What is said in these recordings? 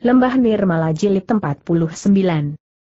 Lembah Nirmala Jilid 49.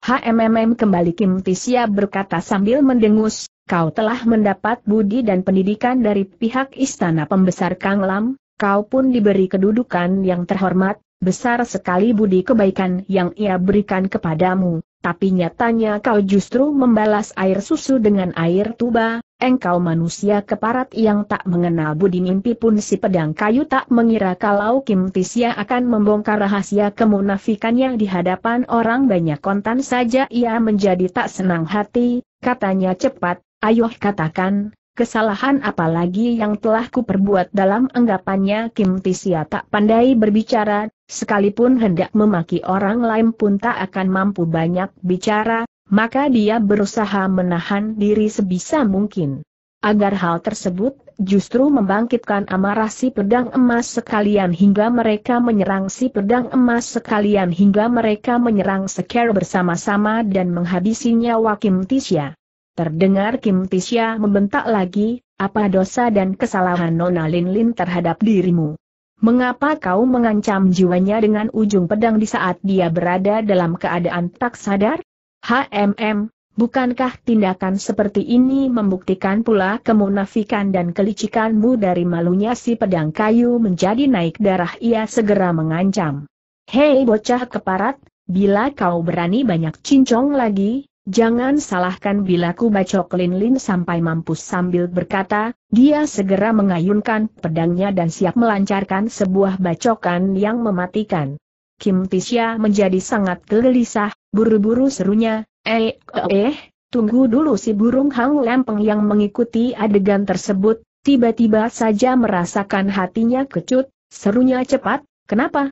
HMMM kembali Kim Tisia berkata sambil mendengus, kau telah mendapat budi dan pendidikan dari pihak istana pembesar Kang Lam, kau pun diberi kedudukan yang terhormat, besar sekali budi kebaikan yang ia berikan kepadamu tapi nyatanya kau justru membalas air susu dengan air tuba, engkau manusia keparat yang tak mengenal budi mimpi pun si pedang kayu tak mengira kalau Kim Tisya akan membongkar rahasia kemunafikannya di hadapan orang banyak kontan saja ia menjadi tak senang hati, katanya cepat, ayo katakan, Kesalahan apalagi yang telah kuperbuat dalam anggapannya Kim Tisia tak pandai berbicara, sekalipun hendak memaki orang lain pun tak akan mampu banyak bicara, maka dia berusaha menahan diri sebisa mungkin. Agar hal tersebut justru membangkitkan amarah si pedang emas sekalian hingga mereka menyerang si pedang emas sekalian hingga mereka menyerang seker bersama-sama dan menghabisi nyawa Kim Tisha. Terdengar Kim Tisya membentak lagi, apa dosa dan kesalahan Nona Lin Lin terhadap dirimu? Mengapa kau mengancam jiwanya dengan ujung pedang di saat dia berada dalam keadaan tak sadar? HMM, bukankah tindakan seperti ini membuktikan pula kemunafikan dan kelicikanmu dari malunya si pedang kayu menjadi naik darah ia segera mengancam. Hei bocah keparat, bila kau berani banyak cincong lagi, Jangan salahkan bila ku bacok Lin Lin sampai mampus sambil berkata, dia segera mengayunkan pedangnya dan siap melancarkan sebuah bacokan yang mematikan. Kim Tishya menjadi sangat gelisah, buru-buru serunya, eh, eh, eh, tunggu dulu si burung hang lempeng yang mengikuti adegan tersebut, tiba-tiba saja merasakan hatinya kecut, serunya cepat, kenapa?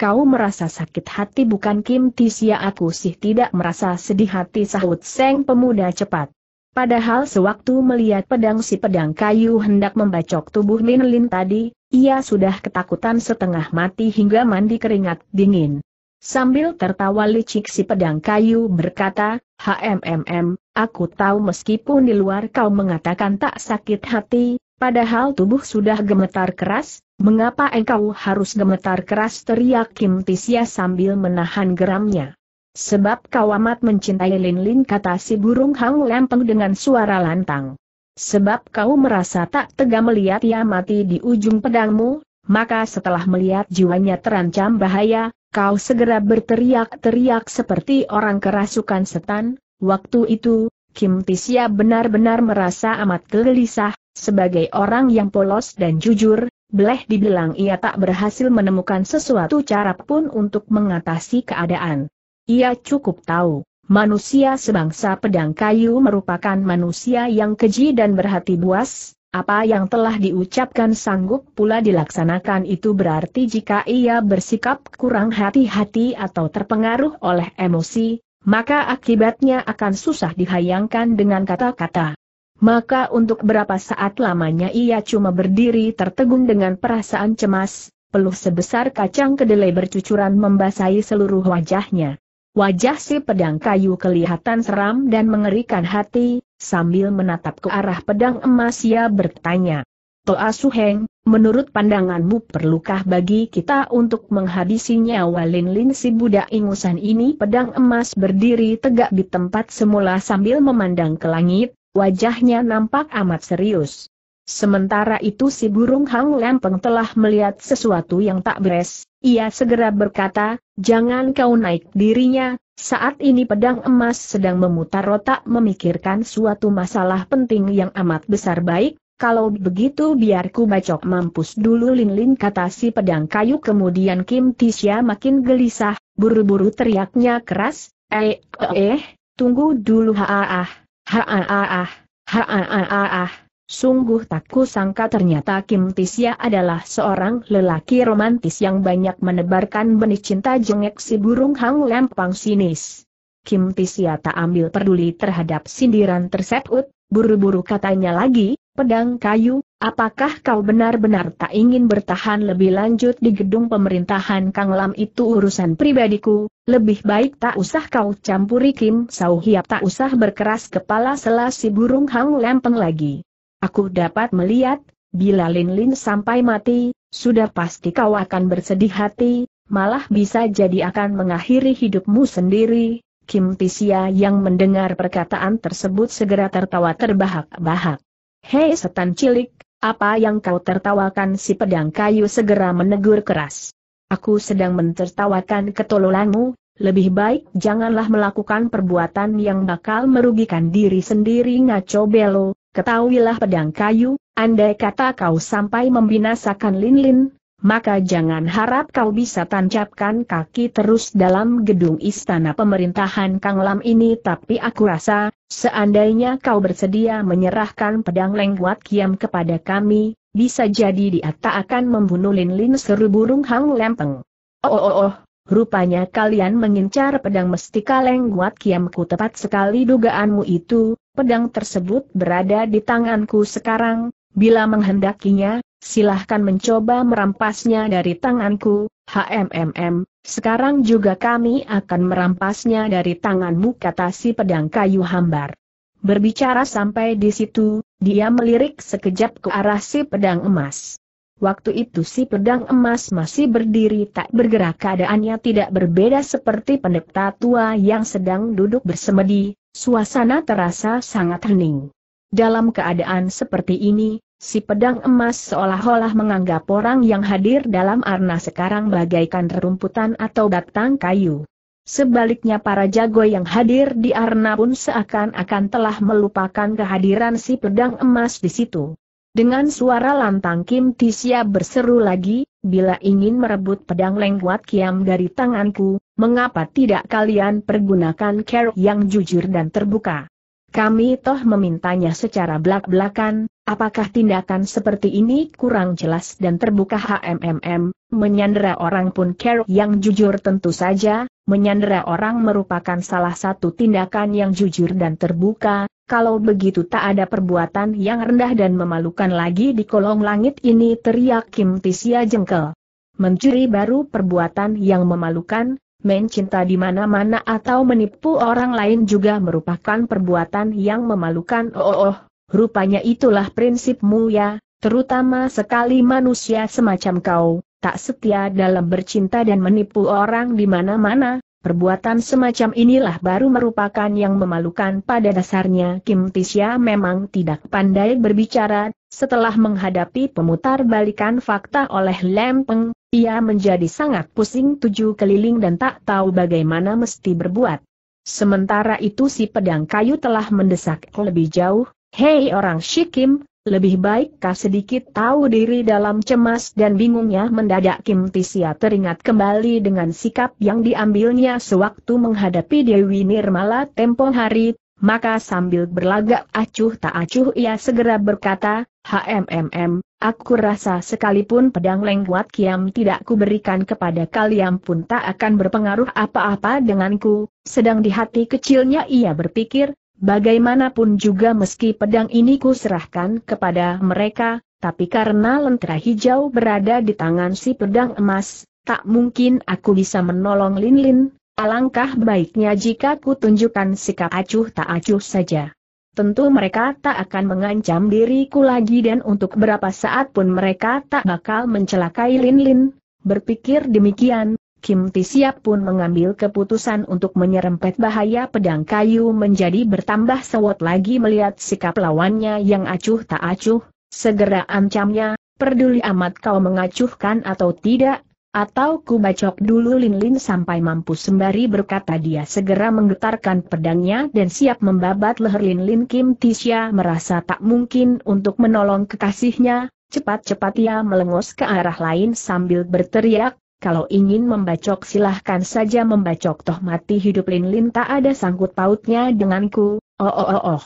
Kau merasa sakit hati bukan Kim Tisia aku sih tidak merasa sedih hati sahut Seng pemuda cepat. Padahal sewaktu melihat pedang si pedang kayu hendak membacok tubuh Lin Lin tadi, ia sudah ketakutan setengah mati hingga mandi keringat dingin. Sambil tertawa licik si pedang kayu berkata, HMMM, aku tahu meskipun di luar kau mengatakan tak sakit hati, Padahal tubuh sudah gemetar keras, mengapa engkau harus gemetar keras teriak Kim Tisya sambil menahan geramnya. Sebab kau amat mencintai Lin Lin kata si burung hang lempeng dengan suara lantang. Sebab kau merasa tak tega melihat ia mati di ujung pedangmu, maka setelah melihat jiwanya terancam bahaya, kau segera berteriak-teriak seperti orang kerasukan setan. Waktu itu, Kim Tisya benar-benar merasa amat gelisah, sebagai orang yang polos dan jujur, Bleh dibilang ia tak berhasil menemukan sesuatu cara pun untuk mengatasi keadaan. Ia cukup tahu, manusia sebangsa pedang kayu merupakan manusia yang keji dan berhati buas, apa yang telah diucapkan sanggup pula dilaksanakan itu berarti jika ia bersikap kurang hati-hati atau terpengaruh oleh emosi, maka akibatnya akan susah dihayangkan dengan kata-kata. Maka untuk berapa saat lamanya ia cuma berdiri tertegun dengan perasaan cemas, peluh sebesar kacang kedelai bercucuran membasahi seluruh wajahnya. Wajah si pedang kayu kelihatan seram dan mengerikan hati, sambil menatap ke arah pedang emas ia bertanya. Toa Suheng, menurut pandanganmu perlukah bagi kita untuk menghabisi nyawa Lin si budak ingusan ini? Pedang emas berdiri tegak di tempat semula sambil memandang ke langit, Wajahnya nampak amat serius. Sementara itu si burung Hang Lempeng telah melihat sesuatu yang tak beres, ia segera berkata, jangan kau naik dirinya, saat ini pedang emas sedang memutar otak memikirkan suatu masalah penting yang amat besar baik, kalau begitu biarku bacok mampus dulu Lin Lin kata si pedang kayu kemudian Kim Tisha makin gelisah, buru-buru teriaknya keras, eh, eh, eh tunggu dulu ha Haraan ah ah, haraan ah ah. Sungguh tak kusangka ternyata Kim Tisya adalah seorang lelaki romantis yang banyak menebarkan benih cinta jengek si burung hang lempang sinis. Kim Tisya tak ambil peduli terhadap sindiran tersebut, buru-buru katanya lagi, pedang kayu, Apakah kau benar-benar tak ingin bertahan lebih lanjut di gedung pemerintahan Kang Lam itu urusan pribadiku, lebih baik tak usah kau campuri Kim Sau Hiap tak usah berkeras kepala selasi burung Hang Lempeng lagi. Aku dapat melihat, bila Lin Lin sampai mati, sudah pasti kau akan bersedih hati, malah bisa jadi akan mengakhiri hidupmu sendiri. Kim Tisia yang mendengar perkataan tersebut segera tertawa terbahak-bahak. Hei setan cilik, apa yang kau tertawakan si pedang kayu segera menegur keras. Aku sedang mentertawakan ketololanmu, lebih baik janganlah melakukan perbuatan yang bakal merugikan diri sendiri ngaco belo, ketahuilah pedang kayu, andai kata kau sampai membinasakan Lin Lin, maka jangan harap kau bisa tancapkan kaki terus dalam gedung istana pemerintahan Kang Lam ini tapi aku rasa, seandainya kau bersedia menyerahkan pedang lengkuat kiam kepada kami, bisa jadi dia tak akan membunuh Lin Lin seru burung Hang Lempeng. Oh oh oh, oh. rupanya kalian mengincar pedang mestika lengkuat kiamku tepat sekali dugaanmu itu, pedang tersebut berada di tanganku sekarang, bila menghendakinya, silahkan mencoba merampasnya dari tanganku, HMMM, sekarang juga kami akan merampasnya dari tanganmu kata si pedang kayu hambar. Berbicara sampai di situ, dia melirik sekejap ke arah si pedang emas. Waktu itu si pedang emas masih berdiri tak bergerak keadaannya tidak berbeda seperti pendeta tua yang sedang duduk bersemedi, suasana terasa sangat hening. Dalam keadaan seperti ini, Si pedang emas seolah-olah menganggap orang yang hadir dalam arna sekarang bagaikan rerumputan atau batang kayu. Sebaliknya para jago yang hadir di arna pun seakan-akan telah melupakan kehadiran si pedang emas di situ. Dengan suara lantang Kim Tisya berseru lagi, bila ingin merebut pedang lengkuat kiam dari tanganku, mengapa tidak kalian pergunakan kerok yang jujur dan terbuka? Kami toh memintanya secara belak-belakan, Apakah tindakan seperti ini kurang jelas dan terbuka HMMM, menyandera orang pun care yang jujur tentu saja, menyandera orang merupakan salah satu tindakan yang jujur dan terbuka, kalau begitu tak ada perbuatan yang rendah dan memalukan lagi di kolong langit ini teriak Kim Tisia jengkel. Mencuri baru perbuatan yang memalukan, mencinta di mana-mana atau menipu orang lain juga merupakan perbuatan yang memalukan oh oh, oh Rupanya itulah prinsipmu ya, terutama sekali manusia semacam kau, tak setia dalam bercinta dan menipu orang di mana-mana, Perbuatan semacam inilah baru merupakan yang memalukan pada dasarnya Kim Tisya memang tidak pandai berbicara, setelah menghadapi pemutar balikan fakta oleh Lempeng, ia menjadi sangat pusing tujuh keliling dan tak tahu bagaimana mesti berbuat. Sementara itu si pedang kayu telah mendesak lebih jauh, Hei orang Shikim, lebih baik kau sedikit tahu diri dalam cemas dan bingungnya mendadak Kim Tisia teringat kembali dengan sikap yang diambilnya sewaktu menghadapi Dewi Nirmala tempo hari, maka sambil berlagak acuh tak acuh ia segera berkata, HMMM, aku rasa sekalipun pedang lengkuat kiam tidak kuberikan kepada kalian pun tak akan berpengaruh apa-apa denganku, sedang di hati kecilnya ia berpikir, Bagaimanapun juga meski pedang ini kuserahkan kepada mereka, tapi karena lentera hijau berada di tangan si pedang emas, tak mungkin aku bisa menolong Linlin, alangkah baiknya jika ku tunjukkan sikap acuh tak acuh saja. Tentu mereka tak akan mengancam diriku lagi dan untuk berapa saat pun mereka tak bakal mencelakai Linlin. Berpikir demikian, Kim Tisiap pun mengambil keputusan untuk menyerempet bahaya pedang kayu menjadi bertambah sewot lagi melihat sikap lawannya yang acuh tak acuh, segera ancamnya, peduli amat kau mengacuhkan atau tidak, atau ku bacok dulu Lin Lin sampai mampu sembari berkata dia segera menggetarkan pedangnya dan siap membabat leher Lin Lin Kim Tisya merasa tak mungkin untuk menolong kekasihnya, cepat-cepat ia melengos ke arah lain sambil berteriak, kalau ingin membacok silahkan saja membacok toh mati hidup Lin Lin tak ada sangkut pautnya denganku, oh oh oh oh.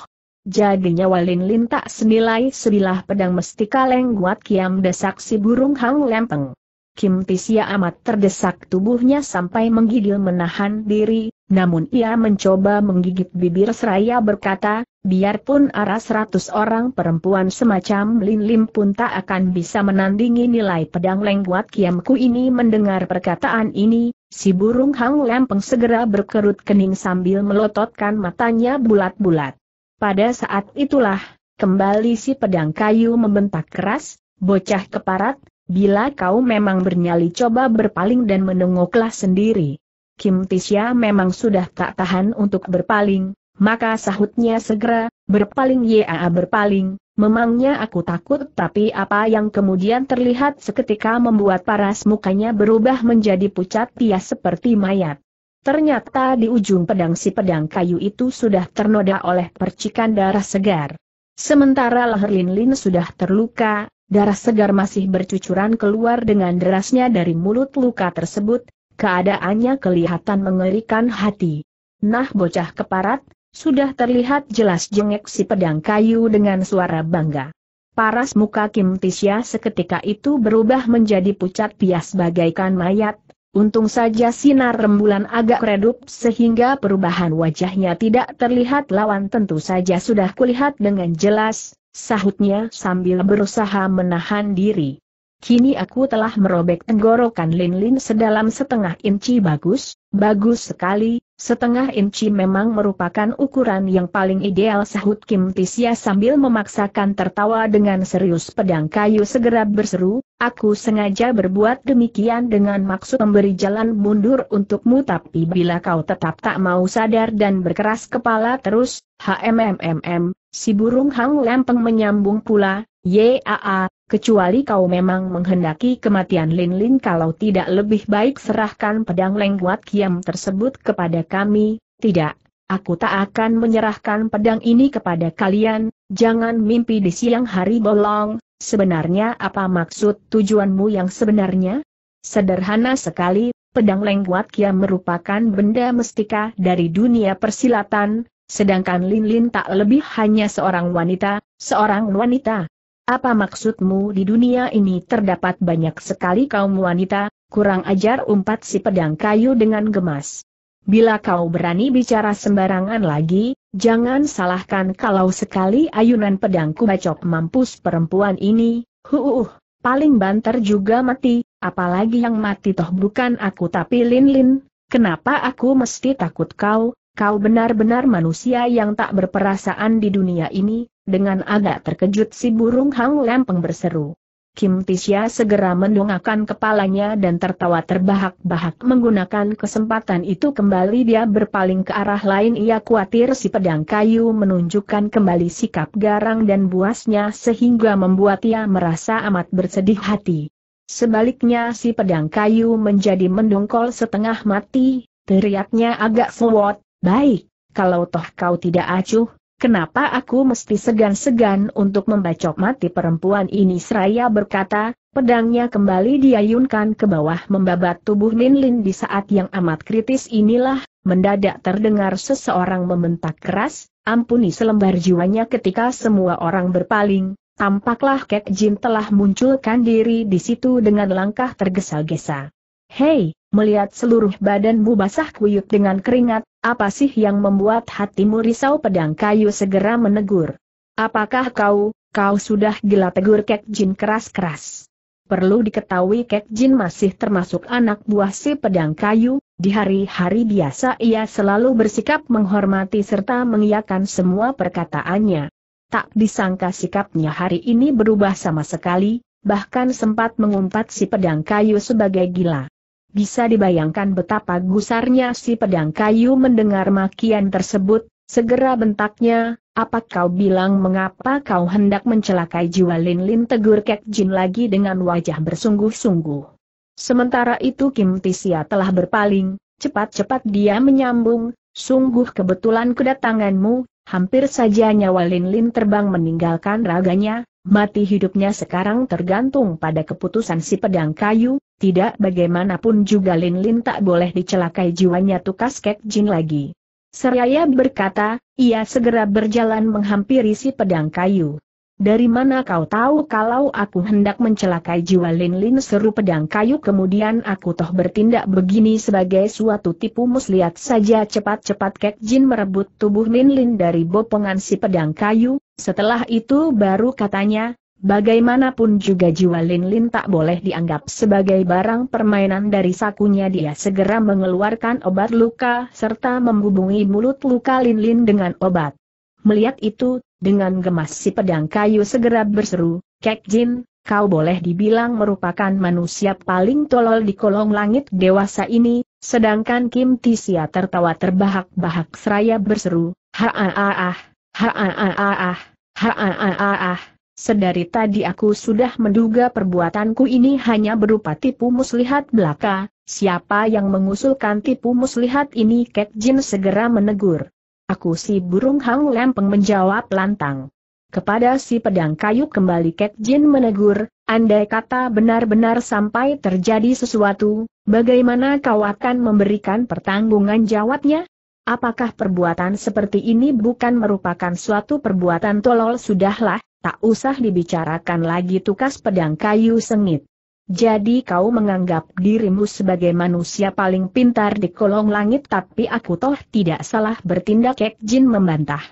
Jadinya nyawa Lin tak senilai sebilah pedang mesti kaleng lengguat kiam desak si burung hang lempeng. Kim Tisia amat terdesak tubuhnya sampai menggigil menahan diri, namun ia mencoba menggigit bibir seraya berkata, Biarpun arah seratus orang perempuan semacam Lin Lim pun tak akan bisa menandingi nilai pedang lengkuat kiamku ini mendengar perkataan ini, si burung hang lempeng segera berkerut kening sambil melototkan matanya bulat-bulat. Pada saat itulah, kembali si pedang kayu membentak keras, bocah keparat, bila kau memang bernyali coba berpaling dan menengoklah sendiri. Kim Tisya memang sudah tak tahan untuk berpaling, maka sahutnya segera, berpaling Yaa berpaling, memangnya aku takut tapi apa yang kemudian terlihat seketika membuat paras mukanya berubah menjadi pucat pias seperti mayat. Ternyata di ujung pedang si pedang kayu itu sudah ternoda oleh percikan darah segar. Sementara leher Lin Lin sudah terluka, darah segar masih bercucuran keluar dengan derasnya dari mulut luka tersebut, keadaannya kelihatan mengerikan hati. Nah bocah keparat, sudah terlihat jelas jengek si pedang kayu dengan suara bangga. Paras muka Kim Tisya seketika itu berubah menjadi pucat pias bagaikan mayat, untung saja sinar rembulan agak redup sehingga perubahan wajahnya tidak terlihat lawan tentu saja sudah kulihat dengan jelas, sahutnya sambil berusaha menahan diri. Kini aku telah merobek tenggorokan Lin Lin sedalam setengah inci bagus, bagus sekali, Setengah inci memang merupakan ukuran yang paling ideal sahut Kim Tisya sambil memaksakan tertawa dengan serius pedang kayu segera berseru, aku sengaja berbuat demikian dengan maksud memberi jalan mundur untukmu tapi bila kau tetap tak mau sadar dan berkeras kepala terus, HMMMM, si burung hang lempeng menyambung pula, Yaa, kecuali kau memang menghendaki kematian Lin Lin kalau tidak lebih baik serahkan pedang lengguat kiam tersebut kepada kami, tidak, aku tak akan menyerahkan pedang ini kepada kalian, jangan mimpi di siang hari bolong, sebenarnya apa maksud tujuanmu yang sebenarnya? Sederhana sekali, pedang lengguat kiam merupakan benda mestika dari dunia persilatan, sedangkan Lin Lin tak lebih hanya seorang wanita, seorang wanita apa maksudmu di dunia ini terdapat banyak sekali kaum wanita, kurang ajar umpat si pedang kayu dengan gemas. Bila kau berani bicara sembarangan lagi, jangan salahkan kalau sekali ayunan pedangku bacok mampus perempuan ini, huuh, paling banter juga mati, apalagi yang mati toh bukan aku tapi Lin-Lin, kenapa aku mesti takut kau, kau benar-benar manusia yang tak berperasaan di dunia ini, dengan agak terkejut si burung hang lempeng berseru. Kim Tisya segera mendongakkan kepalanya dan tertawa terbahak-bahak menggunakan kesempatan itu kembali dia berpaling ke arah lain ia khawatir si pedang kayu menunjukkan kembali sikap garang dan buasnya sehingga membuat ia merasa amat bersedih hati. Sebaliknya si pedang kayu menjadi mendongkol setengah mati, teriaknya agak sewot, baik, kalau toh kau tidak acuh, Kenapa aku mesti segan-segan untuk membacok mati perempuan ini seraya berkata, pedangnya kembali diayunkan ke bawah membabat tubuh Lin Lin di saat yang amat kritis inilah, mendadak terdengar seseorang membentak keras, ampuni selembar jiwanya ketika semua orang berpaling, tampaklah Kek Jin telah munculkan diri di situ dengan langkah tergesa-gesa. Hei, Melihat seluruh badan Bu basah kuyup dengan keringat, apa sih yang membuat hatimu risau pedang kayu segera menegur? Apakah kau, kau sudah gila tegur Kek Jin keras-keras? Perlu diketahui Kek Jin masih termasuk anak buah si pedang kayu, di hari-hari biasa ia selalu bersikap menghormati serta mengiakan semua perkataannya. Tak disangka sikapnya hari ini berubah sama sekali, bahkan sempat mengumpat si pedang kayu sebagai gila. Bisa dibayangkan betapa gusarnya si pedang kayu mendengar makian tersebut, segera bentaknya, apa kau bilang mengapa kau hendak mencelakai jiwa Lin Lin tegur Kek Jin lagi dengan wajah bersungguh-sungguh. Sementara itu Kim Tisia telah berpaling, cepat-cepat dia menyambung, sungguh kebetulan kedatanganmu, hampir saja nyawa Lin Lin terbang meninggalkan raganya, Mati hidupnya sekarang tergantung pada keputusan si pedang kayu, tidak bagaimanapun juga Lin Lin tak boleh dicelakai jiwanya tukas Kek Jin lagi. Seraya berkata, ia segera berjalan menghampiri si pedang kayu. Dari mana kau tahu kalau aku hendak mencelakai jiwa Lin Lin seru pedang kayu kemudian aku toh bertindak begini sebagai suatu tipu muslihat saja cepat-cepat Kek Jin merebut tubuh Lin Lin dari bopongan si pedang kayu, setelah itu baru katanya, bagaimanapun juga jiwa Lin Lin tak boleh dianggap sebagai barang permainan dari sakunya dia segera mengeluarkan obat luka serta menghubungi mulut luka Lin Lin dengan obat. Melihat itu, dengan gemas si pedang kayu segera berseru, Kek Jin, kau boleh dibilang merupakan manusia paling tolol di kolong langit dewasa ini, sedangkan Kim Tisia tertawa terbahak-bahak seraya berseru, ha ah ah ah, ha ah ah ah, ah. haan ah, ah ah ah. Sedari tadi aku sudah menduga perbuatanku ini hanya berupa tipu muslihat belaka, siapa yang mengusulkan tipu muslihat ini Kek Jin segera menegur. Aku si burung hang lempeng menjawab lantang. Kepada si pedang kayu kembali Kek Jin menegur, andai kata benar-benar sampai terjadi sesuatu, bagaimana kau akan memberikan pertanggungan jawabnya? Apakah perbuatan seperti ini bukan merupakan suatu perbuatan tolol sudahlah, tak usah dibicarakan lagi tukas pedang kayu sengit. Jadi kau menganggap dirimu sebagai manusia paling pintar di kolong langit tapi aku toh tidak salah bertindak Kek Jin membantah.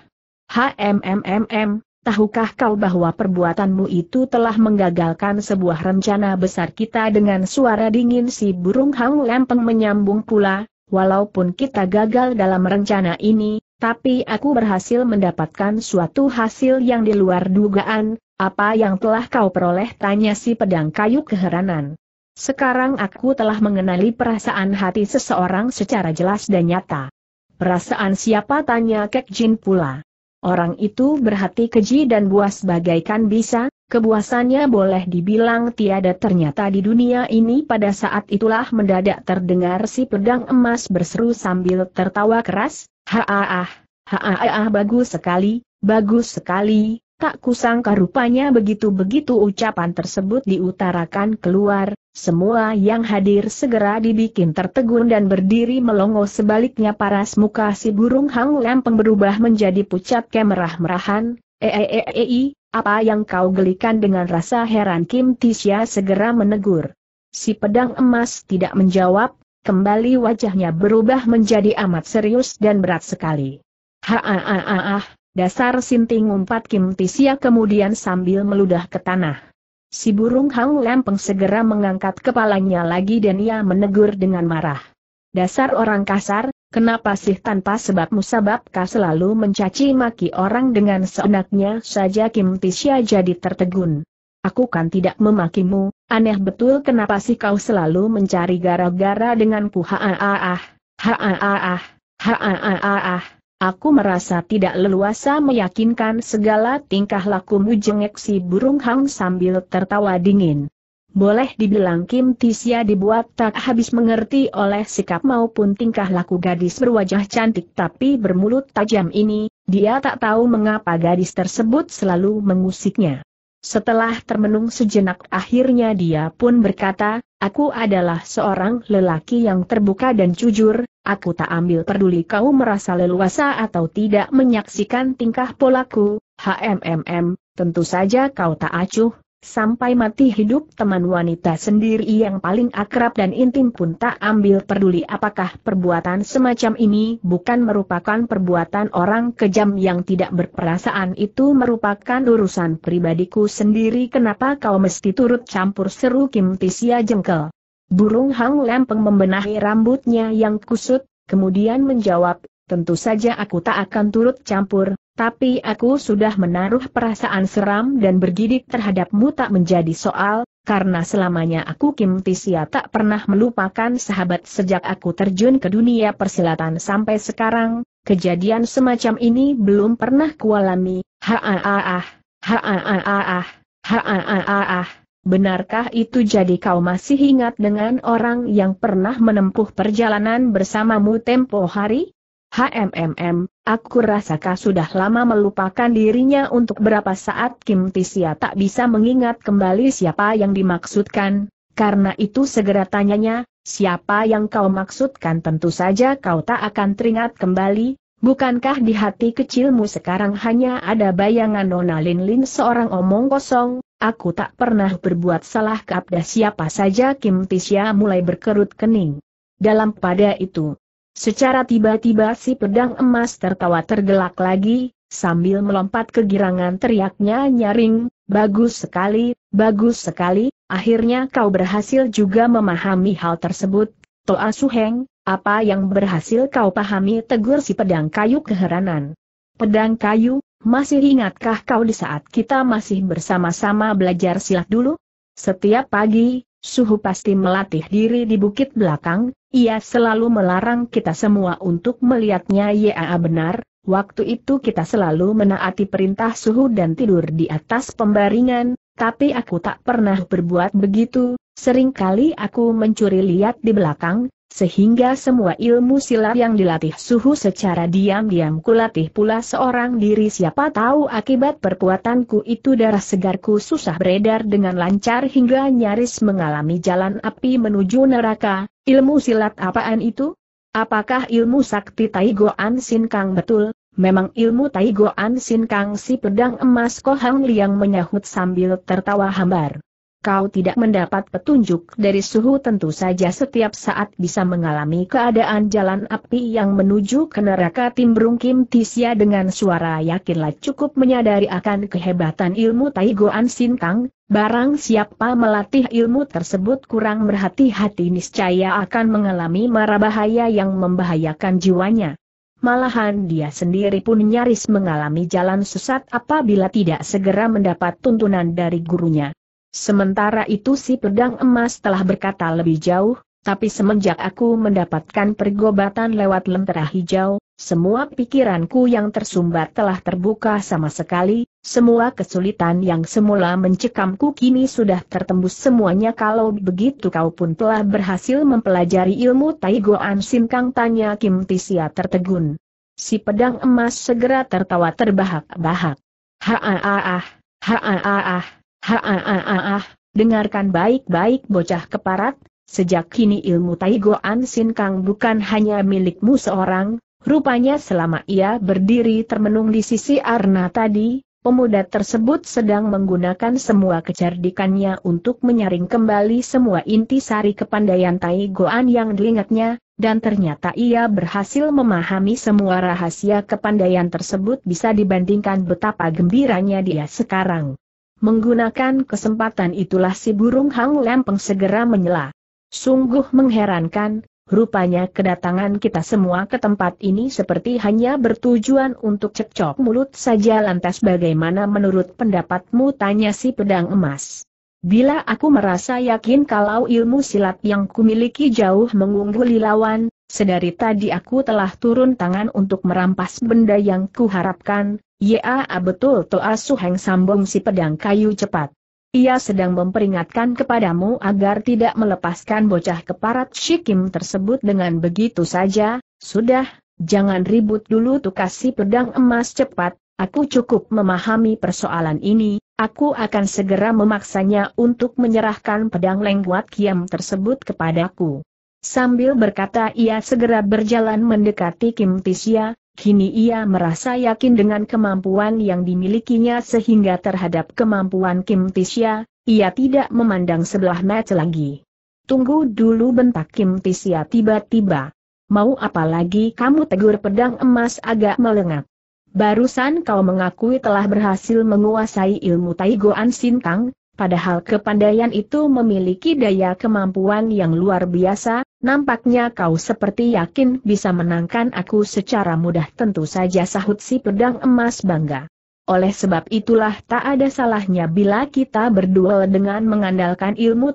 Hmmm, tahukah kau bahwa perbuatanmu itu telah menggagalkan sebuah rencana besar kita dengan suara dingin si burung hang lempeng menyambung pula, Walaupun kita gagal dalam rencana ini, tapi aku berhasil mendapatkan suatu hasil yang di luar dugaan, apa yang telah kau peroleh tanya si pedang kayu keheranan. Sekarang aku telah mengenali perasaan hati seseorang secara jelas dan nyata. Perasaan siapa tanya Kek Jin pula. Orang itu berhati keji dan buas bagaikan bisa, Kebuasannya boleh dibilang tiada ternyata di dunia ini pada saat itulah mendadak terdengar si pedang emas berseru sambil tertawa keras, Haaah, haaah bagus sekali, bagus sekali, tak kusangka rupanya begitu-begitu ucapan tersebut diutarakan keluar, semua yang hadir segera dibikin tertegun dan berdiri melongo sebaliknya paras muka si burung hang lempeng berubah menjadi pucat kemerah-merahan, Eeei, eh, eh, eh, apa yang kau gelikan dengan rasa heran Kim Tisya segera menegur. Si pedang emas tidak menjawab, kembali wajahnya berubah menjadi amat serius dan berat sekali. Ha ah, ah, ah, dasar sinting umpat Kim Tisya kemudian sambil meludah ke tanah. Si burung Hang Lempeng segera mengangkat kepalanya lagi dan ia menegur dengan marah. Dasar orang kasar, Kenapa sih tanpa sebab musababkah selalu mencaci maki orang dengan seenaknya saja Kim Tisya jadi tertegun? Aku kan tidak memakimu, aneh betul kenapa sih kau selalu mencari gara-gara denganku haaah, ah ah Aku merasa tidak leluasa meyakinkan segala tingkah lakumu jengek si burung hang sambil tertawa dingin. Boleh dibilang Kim Tisya dibuat tak habis mengerti oleh sikap maupun tingkah laku gadis berwajah cantik tapi bermulut tajam ini, dia tak tahu mengapa gadis tersebut selalu mengusiknya. Setelah termenung sejenak akhirnya dia pun berkata, aku adalah seorang lelaki yang terbuka dan jujur, aku tak ambil peduli kau merasa leluasa atau tidak menyaksikan tingkah polaku, HMMM, tentu saja kau tak acuh, Sampai mati hidup teman wanita sendiri yang paling akrab dan intim pun tak ambil peduli apakah perbuatan semacam ini bukan merupakan perbuatan orang kejam yang tidak berperasaan itu merupakan urusan pribadiku sendiri kenapa kau mesti turut campur seru Kim Tisia jengkel. Burung Hang Lempeng membenahi rambutnya yang kusut, kemudian menjawab, tentu saja aku tak akan turut campur, tapi aku sudah menaruh perasaan seram dan bergidik terhadapmu tak menjadi soal, karena selamanya aku Kim Tisia tak pernah melupakan sahabat sejak aku terjun ke dunia persilatan sampai sekarang, kejadian semacam ini belum pernah kualami, ha-ah-ah, ha-ah-ah, ha-ah-ah, Benarkah itu jadi kau masih ingat dengan orang yang pernah menempuh perjalanan bersamamu tempo hari? HMMM, aku rasakah sudah lama melupakan dirinya untuk berapa saat Kim Tisia tak bisa mengingat kembali siapa yang dimaksudkan, karena itu segera tanyanya, siapa yang kau maksudkan tentu saja kau tak akan teringat kembali, bukankah di hati kecilmu sekarang hanya ada bayangan Nona Lin Lin seorang omong kosong, aku tak pernah berbuat salah kepada siapa saja Kim Tisia mulai berkerut kening. Dalam pada itu, Secara tiba-tiba si pedang emas tertawa tergelak lagi, sambil melompat kegirangan teriaknya nyaring, bagus sekali, bagus sekali, akhirnya kau berhasil juga memahami hal tersebut, Toa Suheng, apa yang berhasil kau pahami tegur si pedang kayu keheranan. Pedang kayu, masih ingatkah kau di saat kita masih bersama-sama belajar silat dulu? Setiap pagi, Suhu pasti melatih diri di bukit belakang, ia selalu melarang kita semua untuk melihatnya Ya, benar, waktu itu kita selalu menaati perintah Suhu dan tidur di atas pembaringan, tapi aku tak pernah berbuat begitu, seringkali aku mencuri lihat di belakang, sehingga semua ilmu silat yang dilatih suhu secara diam-diam kulatih pula seorang diri siapa tahu akibat perbuatanku itu darah segarku susah beredar dengan lancar hingga nyaris mengalami jalan api menuju neraka, ilmu silat apaan itu? Apakah ilmu sakti Taigo An Sin Kang betul? Memang ilmu Taigo An Sin Kang si pedang emas Kohang Liang menyahut sambil tertawa hambar kau tidak mendapat petunjuk dari suhu tentu saja setiap saat bisa mengalami keadaan jalan api yang menuju ke neraka timbrung Kim Tisya dengan suara yakinlah cukup menyadari akan kehebatan ilmu Taigoan Sintang, barang siapa melatih ilmu tersebut kurang berhati-hati niscaya akan mengalami mara bahaya yang membahayakan jiwanya. Malahan dia sendiri pun nyaris mengalami jalan sesat apabila tidak segera mendapat tuntunan dari gurunya. Sementara itu si pedang emas telah berkata lebih jauh, tapi semenjak aku mendapatkan pergobatan lewat lentera hijau, semua pikiranku yang tersumbat telah terbuka sama sekali, semua kesulitan yang semula mencekamku kini sudah tertembus semuanya kalau begitu kau pun telah berhasil mempelajari ilmu Taigoan Kang tanya Kim Tisia tertegun. Si pedang emas segera tertawa terbahak-bahak. Ha ah ah ah, ha ah ah ah. Ha ah, dengarkan baik-baik bocah keparat, sejak kini ilmu An Sin Kang bukan hanya milikmu seorang, rupanya selama ia berdiri termenung di sisi Arna tadi, pemuda tersebut sedang menggunakan semua kecerdikannya untuk menyaring kembali semua inti sari kepandaian An yang diingatnya, dan ternyata ia berhasil memahami semua rahasia kepandaian tersebut bisa dibandingkan betapa gembiranya dia sekarang. Menggunakan kesempatan itulah si burung Hang Lempeng segera menyela. Sungguh mengherankan, rupanya kedatangan kita semua ke tempat ini seperti hanya bertujuan untuk cekcok mulut saja lantas bagaimana menurut pendapatmu tanya si pedang emas. Bila aku merasa yakin kalau ilmu silat yang kumiliki jauh mengungguli lawan, sedari tadi aku telah turun tangan untuk merampas benda yang kuharapkan, ya betul Toa Suheng sambung si pedang kayu cepat. Ia sedang memperingatkan kepadamu agar tidak melepaskan bocah keparat Shikim tersebut dengan begitu saja, sudah, jangan ribut dulu tuh. kasih pedang emas cepat, aku cukup memahami persoalan ini, aku akan segera memaksanya untuk menyerahkan pedang lengguat kiam tersebut kepadaku. Sambil berkata ia segera berjalan mendekati Kim Tisya, kini ia merasa yakin dengan kemampuan yang dimilikinya sehingga terhadap kemampuan Kim Tisya, ia tidak memandang sebelah mata lagi. Tunggu dulu bentak Kim Tisya tiba-tiba. Mau apa lagi kamu tegur pedang emas agak melengap. Barusan kau mengakui telah berhasil menguasai ilmu Taigoan Sintang, padahal kepandaian itu memiliki daya kemampuan yang luar biasa, Nampaknya kau seperti yakin bisa menangkan aku secara mudah tentu saja sahut si pedang emas bangga. Oleh sebab itulah tak ada salahnya bila kita berduel dengan mengandalkan ilmu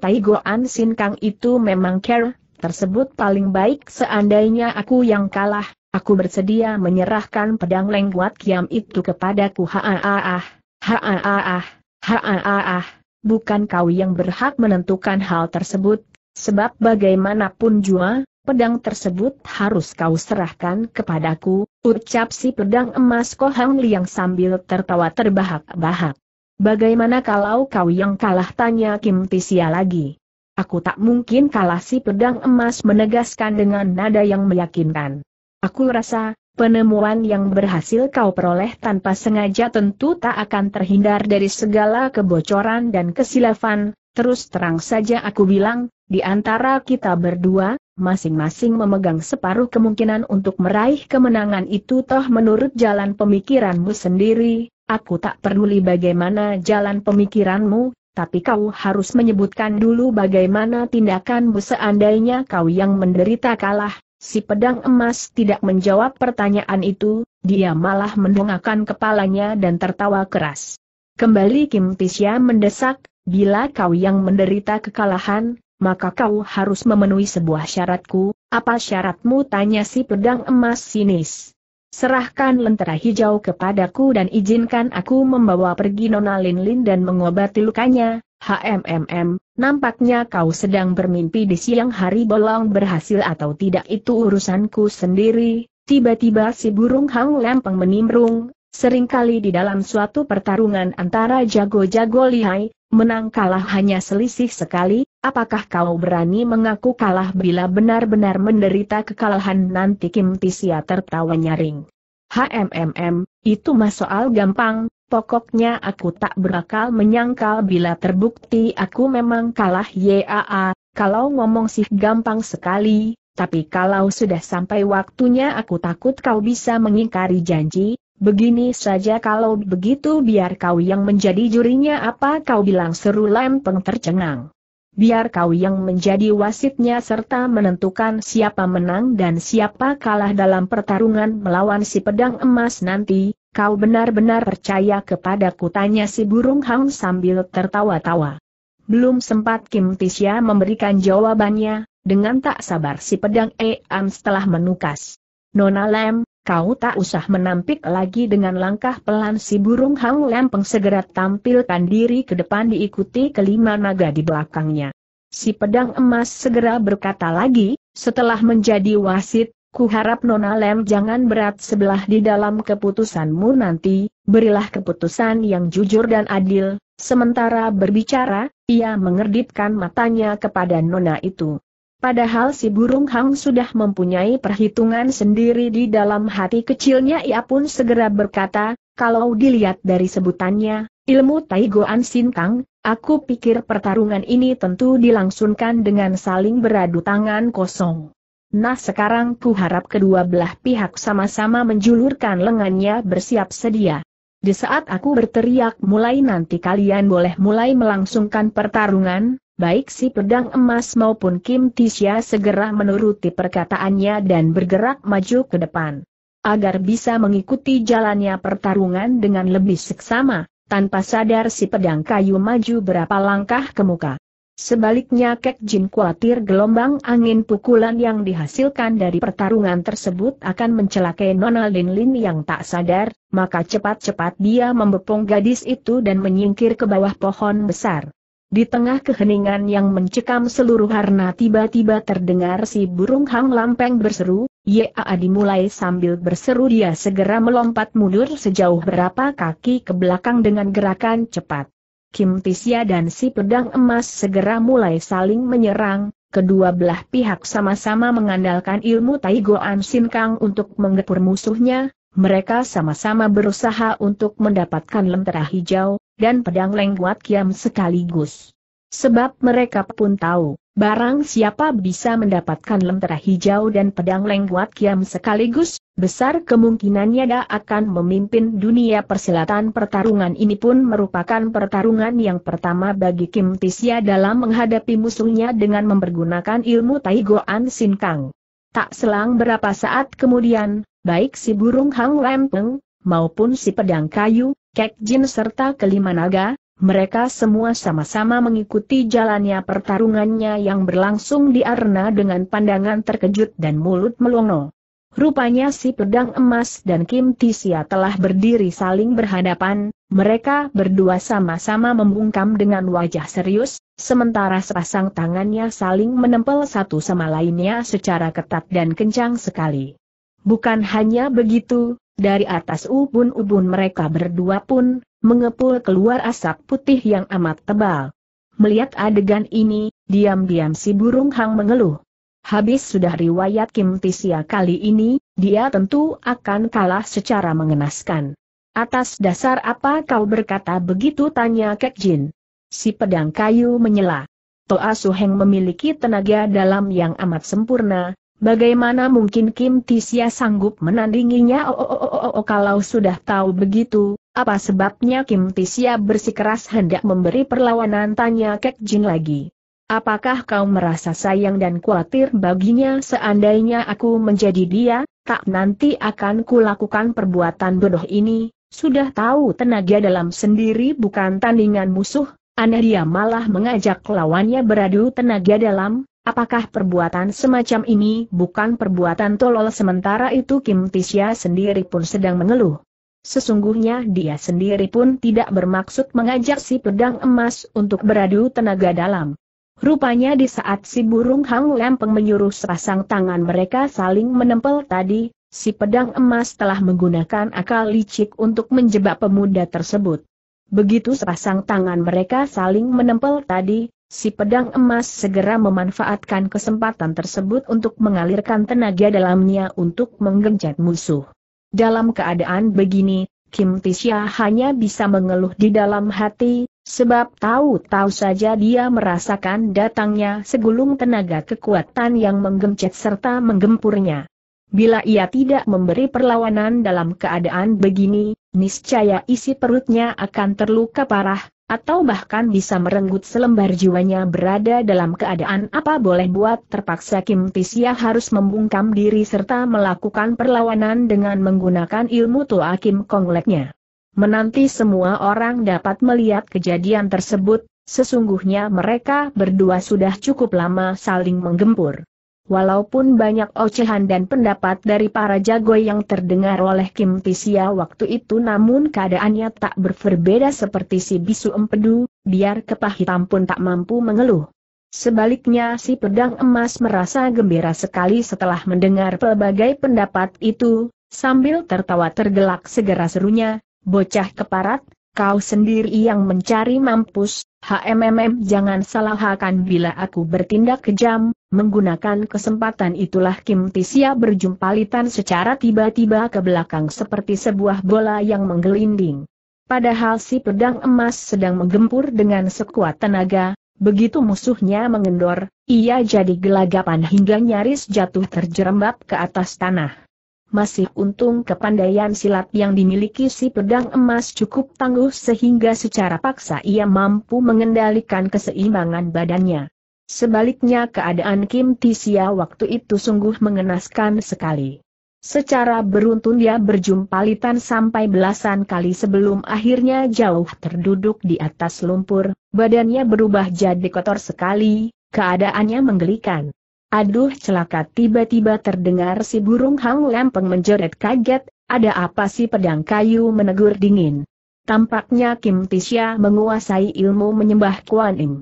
Sin Kang itu memang care, tersebut paling baik seandainya aku yang kalah, aku bersedia menyerahkan pedang lengkuat kiam itu kepadaku haaah, haaah, haaah, bukan kau yang berhak menentukan hal tersebut, Sebab bagaimanapun jua, pedang tersebut harus kau serahkan kepadaku, ucap si pedang emas Kohang Liang sambil tertawa terbahak-bahak. Bagaimana kalau kau yang kalah tanya Kim Tisia lagi? Aku tak mungkin kalah si pedang emas menegaskan dengan nada yang meyakinkan. Aku rasa, penemuan yang berhasil kau peroleh tanpa sengaja tentu tak akan terhindar dari segala kebocoran dan kesilapan, Terus terang saja aku bilang, di antara kita berdua, masing-masing memegang separuh kemungkinan untuk meraih kemenangan itu toh menurut jalan pemikiranmu sendiri, aku tak peduli bagaimana jalan pemikiranmu, tapi kau harus menyebutkan dulu bagaimana tindakanmu seandainya kau yang menderita kalah. Si pedang emas tidak menjawab pertanyaan itu, dia malah mendongakkan kepalanya dan tertawa keras. Kembali Kim Tisya mendesak, bila kau yang menderita kekalahan, maka kau harus memenuhi sebuah syaratku, apa syaratmu tanya si pedang emas sinis. Serahkan lentera hijau kepadaku dan izinkan aku membawa pergi Nona Lin Lin dan mengobati lukanya, HMMM, nampaknya kau sedang bermimpi di siang hari bolong berhasil atau tidak itu urusanku sendiri, tiba-tiba si burung hang lempeng menimbrung, Seringkali di dalam suatu pertarungan antara jago-jago lihai, menang kalah hanya selisih sekali, apakah kau berani mengaku kalah bila benar-benar menderita kekalahan nanti Kim Tisia tertawa nyaring. HMMM, itu mah soal gampang, pokoknya aku tak berakal menyangkal bila terbukti aku memang kalah YAA, kalau ngomong sih gampang sekali, tapi kalau sudah sampai waktunya aku takut kau bisa mengingkari janji, Begini saja kalau begitu biar kau yang menjadi jurinya apa kau bilang seru Lempeng tercengang. Biar kau yang menjadi wasitnya serta menentukan siapa menang dan siapa kalah dalam pertarungan melawan si pedang emas nanti, kau benar-benar percaya kepada kutanya si burung hang sambil tertawa-tawa. Belum sempat Kim Tisya memberikan jawabannya, dengan tak sabar si pedang Eam setelah menukas. Nona Lem, Kau tak usah menampik lagi dengan langkah pelan si burung hang lempeng segera tampilkan diri ke depan diikuti kelima naga di belakangnya. Si pedang emas segera berkata lagi, setelah menjadi wasit, ku harap Nona Lem jangan berat sebelah di dalam keputusanmu nanti, berilah keputusan yang jujur dan adil, sementara berbicara, ia mengerdipkan matanya kepada Nona itu. Padahal si burung hang sudah mempunyai perhitungan sendiri di dalam hati kecilnya ia pun segera berkata, kalau dilihat dari sebutannya, ilmu Taigoan Sintang, aku pikir pertarungan ini tentu dilangsungkan dengan saling beradu tangan kosong. Nah sekarang ku harap kedua belah pihak sama-sama menjulurkan lengannya bersiap sedia. Di saat aku berteriak mulai nanti kalian boleh mulai melangsungkan pertarungan, Baik si pedang emas maupun Kim Tisha segera menuruti perkataannya dan bergerak maju ke depan. Agar bisa mengikuti jalannya pertarungan dengan lebih seksama, tanpa sadar si pedang kayu maju berapa langkah ke muka. Sebaliknya Kek Jin khawatir gelombang angin pukulan yang dihasilkan dari pertarungan tersebut akan mencelakai Nona Lin Lin yang tak sadar, maka cepat-cepat dia membepong gadis itu dan menyingkir ke bawah pohon besar. Di tengah keheningan yang mencekam seluruh harna tiba-tiba terdengar si burung hang lampeng berseru, Yaa mulai sambil berseru dia segera melompat mundur sejauh berapa kaki ke belakang dengan gerakan cepat. Kim Tisya dan si pedang emas segera mulai saling menyerang, kedua belah pihak sama-sama mengandalkan ilmu Taigoan Kang untuk menggepur musuhnya, mereka sama-sama berusaha untuk mendapatkan lentera hijau, dan pedang lengguat kiam sekaligus. Sebab mereka pun tahu, barang siapa bisa mendapatkan lentera hijau dan pedang lengguat kiam sekaligus, besar kemungkinannya dia akan memimpin dunia persilatan pertarungan ini pun merupakan pertarungan yang pertama bagi Kim Tisya dalam menghadapi musuhnya dengan mempergunakan ilmu Taigoan Sinkang. Tak selang berapa saat kemudian, baik si burung Hang Lempeng, maupun si pedang kayu, Kek Jin serta kelima naga, mereka semua sama-sama mengikuti jalannya pertarungannya yang berlangsung di arena dengan pandangan terkejut dan mulut melongo. Rupanya si pedang emas dan Kim Tisia telah berdiri saling berhadapan, mereka berdua sama-sama membungkam dengan wajah serius, sementara sepasang tangannya saling menempel satu sama lainnya secara ketat dan kencang sekali. Bukan hanya begitu, dari atas ubun-ubun mereka berdua pun, mengepul keluar asap putih yang amat tebal. Melihat adegan ini, diam-diam si burung hang mengeluh. Habis sudah riwayat Kim Tisia kali ini, dia tentu akan kalah secara mengenaskan. Atas dasar apa kau berkata begitu tanya Kek Jin. Si pedang kayu menyela. Toa Suheng memiliki tenaga dalam yang amat sempurna, Bagaimana mungkin Kim Tisia sanggup menandinginya oh, oh, oh, oh, oh, oh, kalau sudah tahu begitu, apa sebabnya Kim Tisia bersikeras hendak memberi perlawanan tanya Kek Jin lagi. Apakah kau merasa sayang dan khawatir baginya seandainya aku menjadi dia, tak nanti akan kulakukan perbuatan bodoh ini, sudah tahu tenaga dalam sendiri bukan tandingan musuh, aneh dia malah mengajak lawannya beradu tenaga dalam, Apakah perbuatan semacam ini bukan perbuatan tolol sementara itu Kim Tisya sendiri pun sedang mengeluh? Sesungguhnya dia sendiri pun tidak bermaksud mengajak si pedang emas untuk beradu tenaga dalam. Rupanya di saat si burung Hang Lempeng menyuruh sepasang tangan mereka saling menempel tadi, si pedang emas telah menggunakan akal licik untuk menjebak pemuda tersebut. Begitu sepasang tangan mereka saling menempel tadi, Si pedang emas segera memanfaatkan kesempatan tersebut untuk mengalirkan tenaga dalamnya untuk menggencet musuh. Dalam keadaan begini, Kim Tisha hanya bisa mengeluh di dalam hati, sebab tahu-tahu saja dia merasakan datangnya segulung tenaga kekuatan yang menggencet serta menggempurnya. Bila ia tidak memberi perlawanan dalam keadaan begini, niscaya isi perutnya akan terluka parah, atau bahkan bisa merenggut selembar jiwanya berada dalam keadaan apa boleh buat terpaksa Kim Tisya harus membungkam diri serta melakukan perlawanan dengan menggunakan ilmu Tua Kim Kongleknya. Menanti semua orang dapat melihat kejadian tersebut, sesungguhnya mereka berdua sudah cukup lama saling menggempur. Walaupun banyak ocehan dan pendapat dari para jago yang terdengar oleh Kim Tisia waktu itu namun keadaannya tak berbeda seperti si bisu empedu, biar kepahitan pun tak mampu mengeluh. Sebaliknya si pedang emas merasa gembira sekali setelah mendengar pelbagai pendapat itu, sambil tertawa tergelak segera serunya, bocah keparat, kau sendiri yang mencari mampus, HMMM jangan salahkan bila aku bertindak kejam, Menggunakan kesempatan itulah Kim Tisia litan secara tiba-tiba ke belakang seperti sebuah bola yang menggelinding. Padahal si pedang emas sedang menggempur dengan sekuat tenaga, begitu musuhnya mengendor, ia jadi gelagapan hingga nyaris jatuh terjerembab ke atas tanah. Masih untung kepandaian silat yang dimiliki si pedang emas cukup tangguh sehingga secara paksa ia mampu mengendalikan keseimbangan badannya. Sebaliknya keadaan Kim Tisia waktu itu sungguh mengenaskan sekali. Secara beruntun dia berjumpa Litan sampai belasan kali sebelum akhirnya jauh terduduk di atas lumpur, badannya berubah jadi kotor sekali, keadaannya menggelikan. Aduh celaka tiba-tiba terdengar si burung hang lempeng menjerit kaget, ada apa si pedang kayu menegur dingin. Tampaknya Kim Tisya menguasai ilmu menyembah Kuan Im.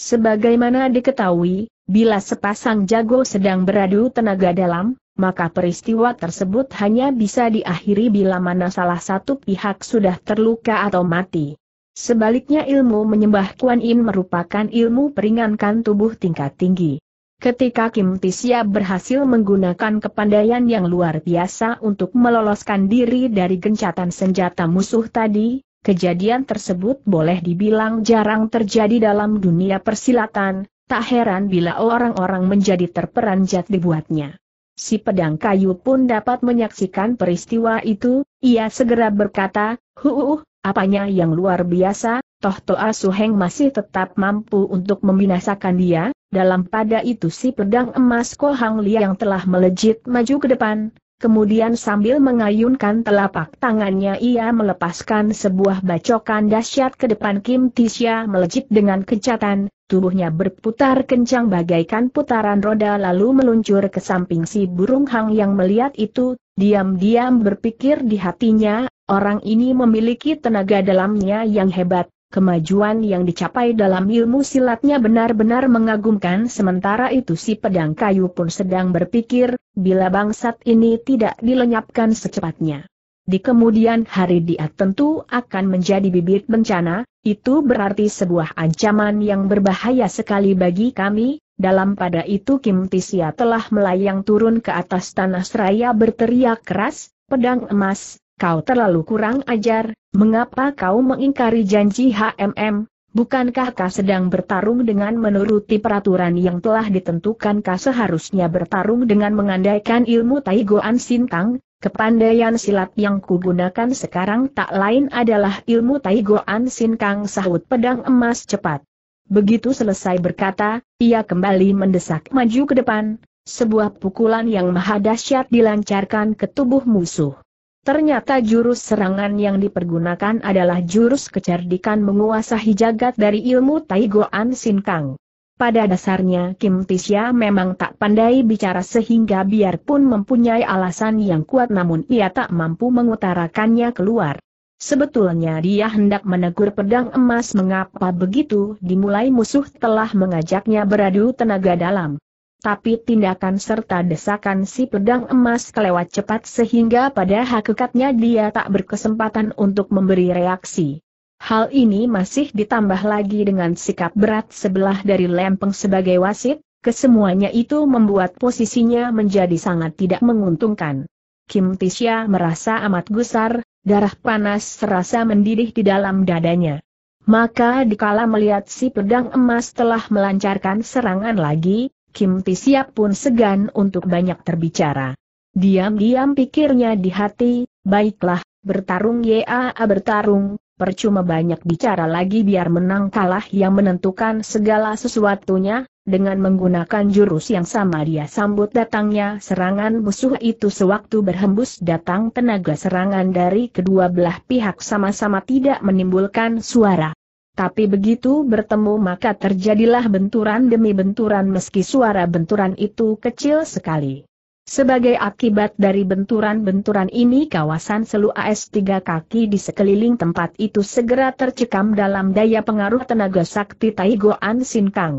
Sebagaimana diketahui, bila sepasang jago sedang beradu tenaga dalam, maka peristiwa tersebut hanya bisa diakhiri bila mana salah satu pihak sudah terluka atau mati. Sebaliknya ilmu menyembah Kuan Yin merupakan ilmu peringankan tubuh tingkat tinggi. Ketika Kim Tisia berhasil menggunakan kepandaian yang luar biasa untuk meloloskan diri dari gencatan senjata musuh tadi, Kejadian tersebut boleh dibilang jarang terjadi dalam dunia persilatan, tak heran bila orang-orang menjadi terperanjat dibuatnya. Si pedang kayu pun dapat menyaksikan peristiwa itu, ia segera berkata, Huuh, apanya yang luar biasa, toh Toa Suheng masih tetap mampu untuk membinasakan dia, dalam pada itu si pedang emas Kohang Liang telah melejit maju ke depan, Kemudian sambil mengayunkan telapak tangannya ia melepaskan sebuah bacokan dahsyat ke depan Kim Tisha melejit dengan kecatan tubuhnya berputar kencang bagaikan putaran roda lalu meluncur ke samping si burung hang yang melihat itu, diam-diam berpikir di hatinya, orang ini memiliki tenaga dalamnya yang hebat, Kemajuan yang dicapai dalam ilmu silatnya benar-benar mengagumkan sementara itu si pedang kayu pun sedang berpikir, bila bangsat ini tidak dilenyapkan secepatnya. Di kemudian hari dia tentu akan menjadi bibit bencana, itu berarti sebuah ancaman yang berbahaya sekali bagi kami, dalam pada itu Kim Tisia telah melayang turun ke atas tanah seraya berteriak keras, pedang emas, kau terlalu kurang ajar, Mengapa kau mengingkari janji HMM? Bukankah kau sedang bertarung dengan menuruti peraturan yang telah ditentukan kau seharusnya bertarung dengan mengandaikan ilmu Taigoan Sintang, kepandaian silat yang kugunakan sekarang tak lain adalah ilmu Taigoan Kang sahut pedang emas cepat. Begitu selesai berkata, ia kembali mendesak maju ke depan, sebuah pukulan yang maha dahsyat dilancarkan ke tubuh musuh. Ternyata jurus serangan yang dipergunakan adalah jurus kecerdikan menguasai jagat dari ilmu Taigoan Sinkang. Pada dasarnya Kim Tisya memang tak pandai bicara sehingga biarpun mempunyai alasan yang kuat namun ia tak mampu mengutarakannya keluar. Sebetulnya dia hendak menegur pedang emas mengapa begitu dimulai musuh telah mengajaknya beradu tenaga dalam tapi tindakan serta desakan si pedang emas kelewat cepat sehingga pada hakikatnya dia tak berkesempatan untuk memberi reaksi. Hal ini masih ditambah lagi dengan sikap berat sebelah dari Lempeng sebagai wasit, kesemuanya itu membuat posisinya menjadi sangat tidak menguntungkan. Kim Tisha merasa amat gusar, darah panas serasa mendidih di dalam dadanya. Maka dikala melihat si pedang emas telah melancarkan serangan lagi, Kim Pisiak pun segan untuk banyak terbicara. Diam-diam pikirnya di hati, baiklah, bertarung YAA bertarung, percuma banyak bicara lagi biar menang kalah yang menentukan segala sesuatunya, dengan menggunakan jurus yang sama dia sambut datangnya serangan musuh itu sewaktu berhembus datang tenaga serangan dari kedua belah pihak sama-sama tidak menimbulkan suara. Tapi begitu bertemu maka terjadilah benturan demi benturan meski suara benturan itu kecil sekali. Sebagai akibat dari benturan-benturan ini kawasan selu AS tiga kaki di sekeliling tempat itu segera tercekam dalam daya pengaruh tenaga sakti Taigo Taigoan Kang.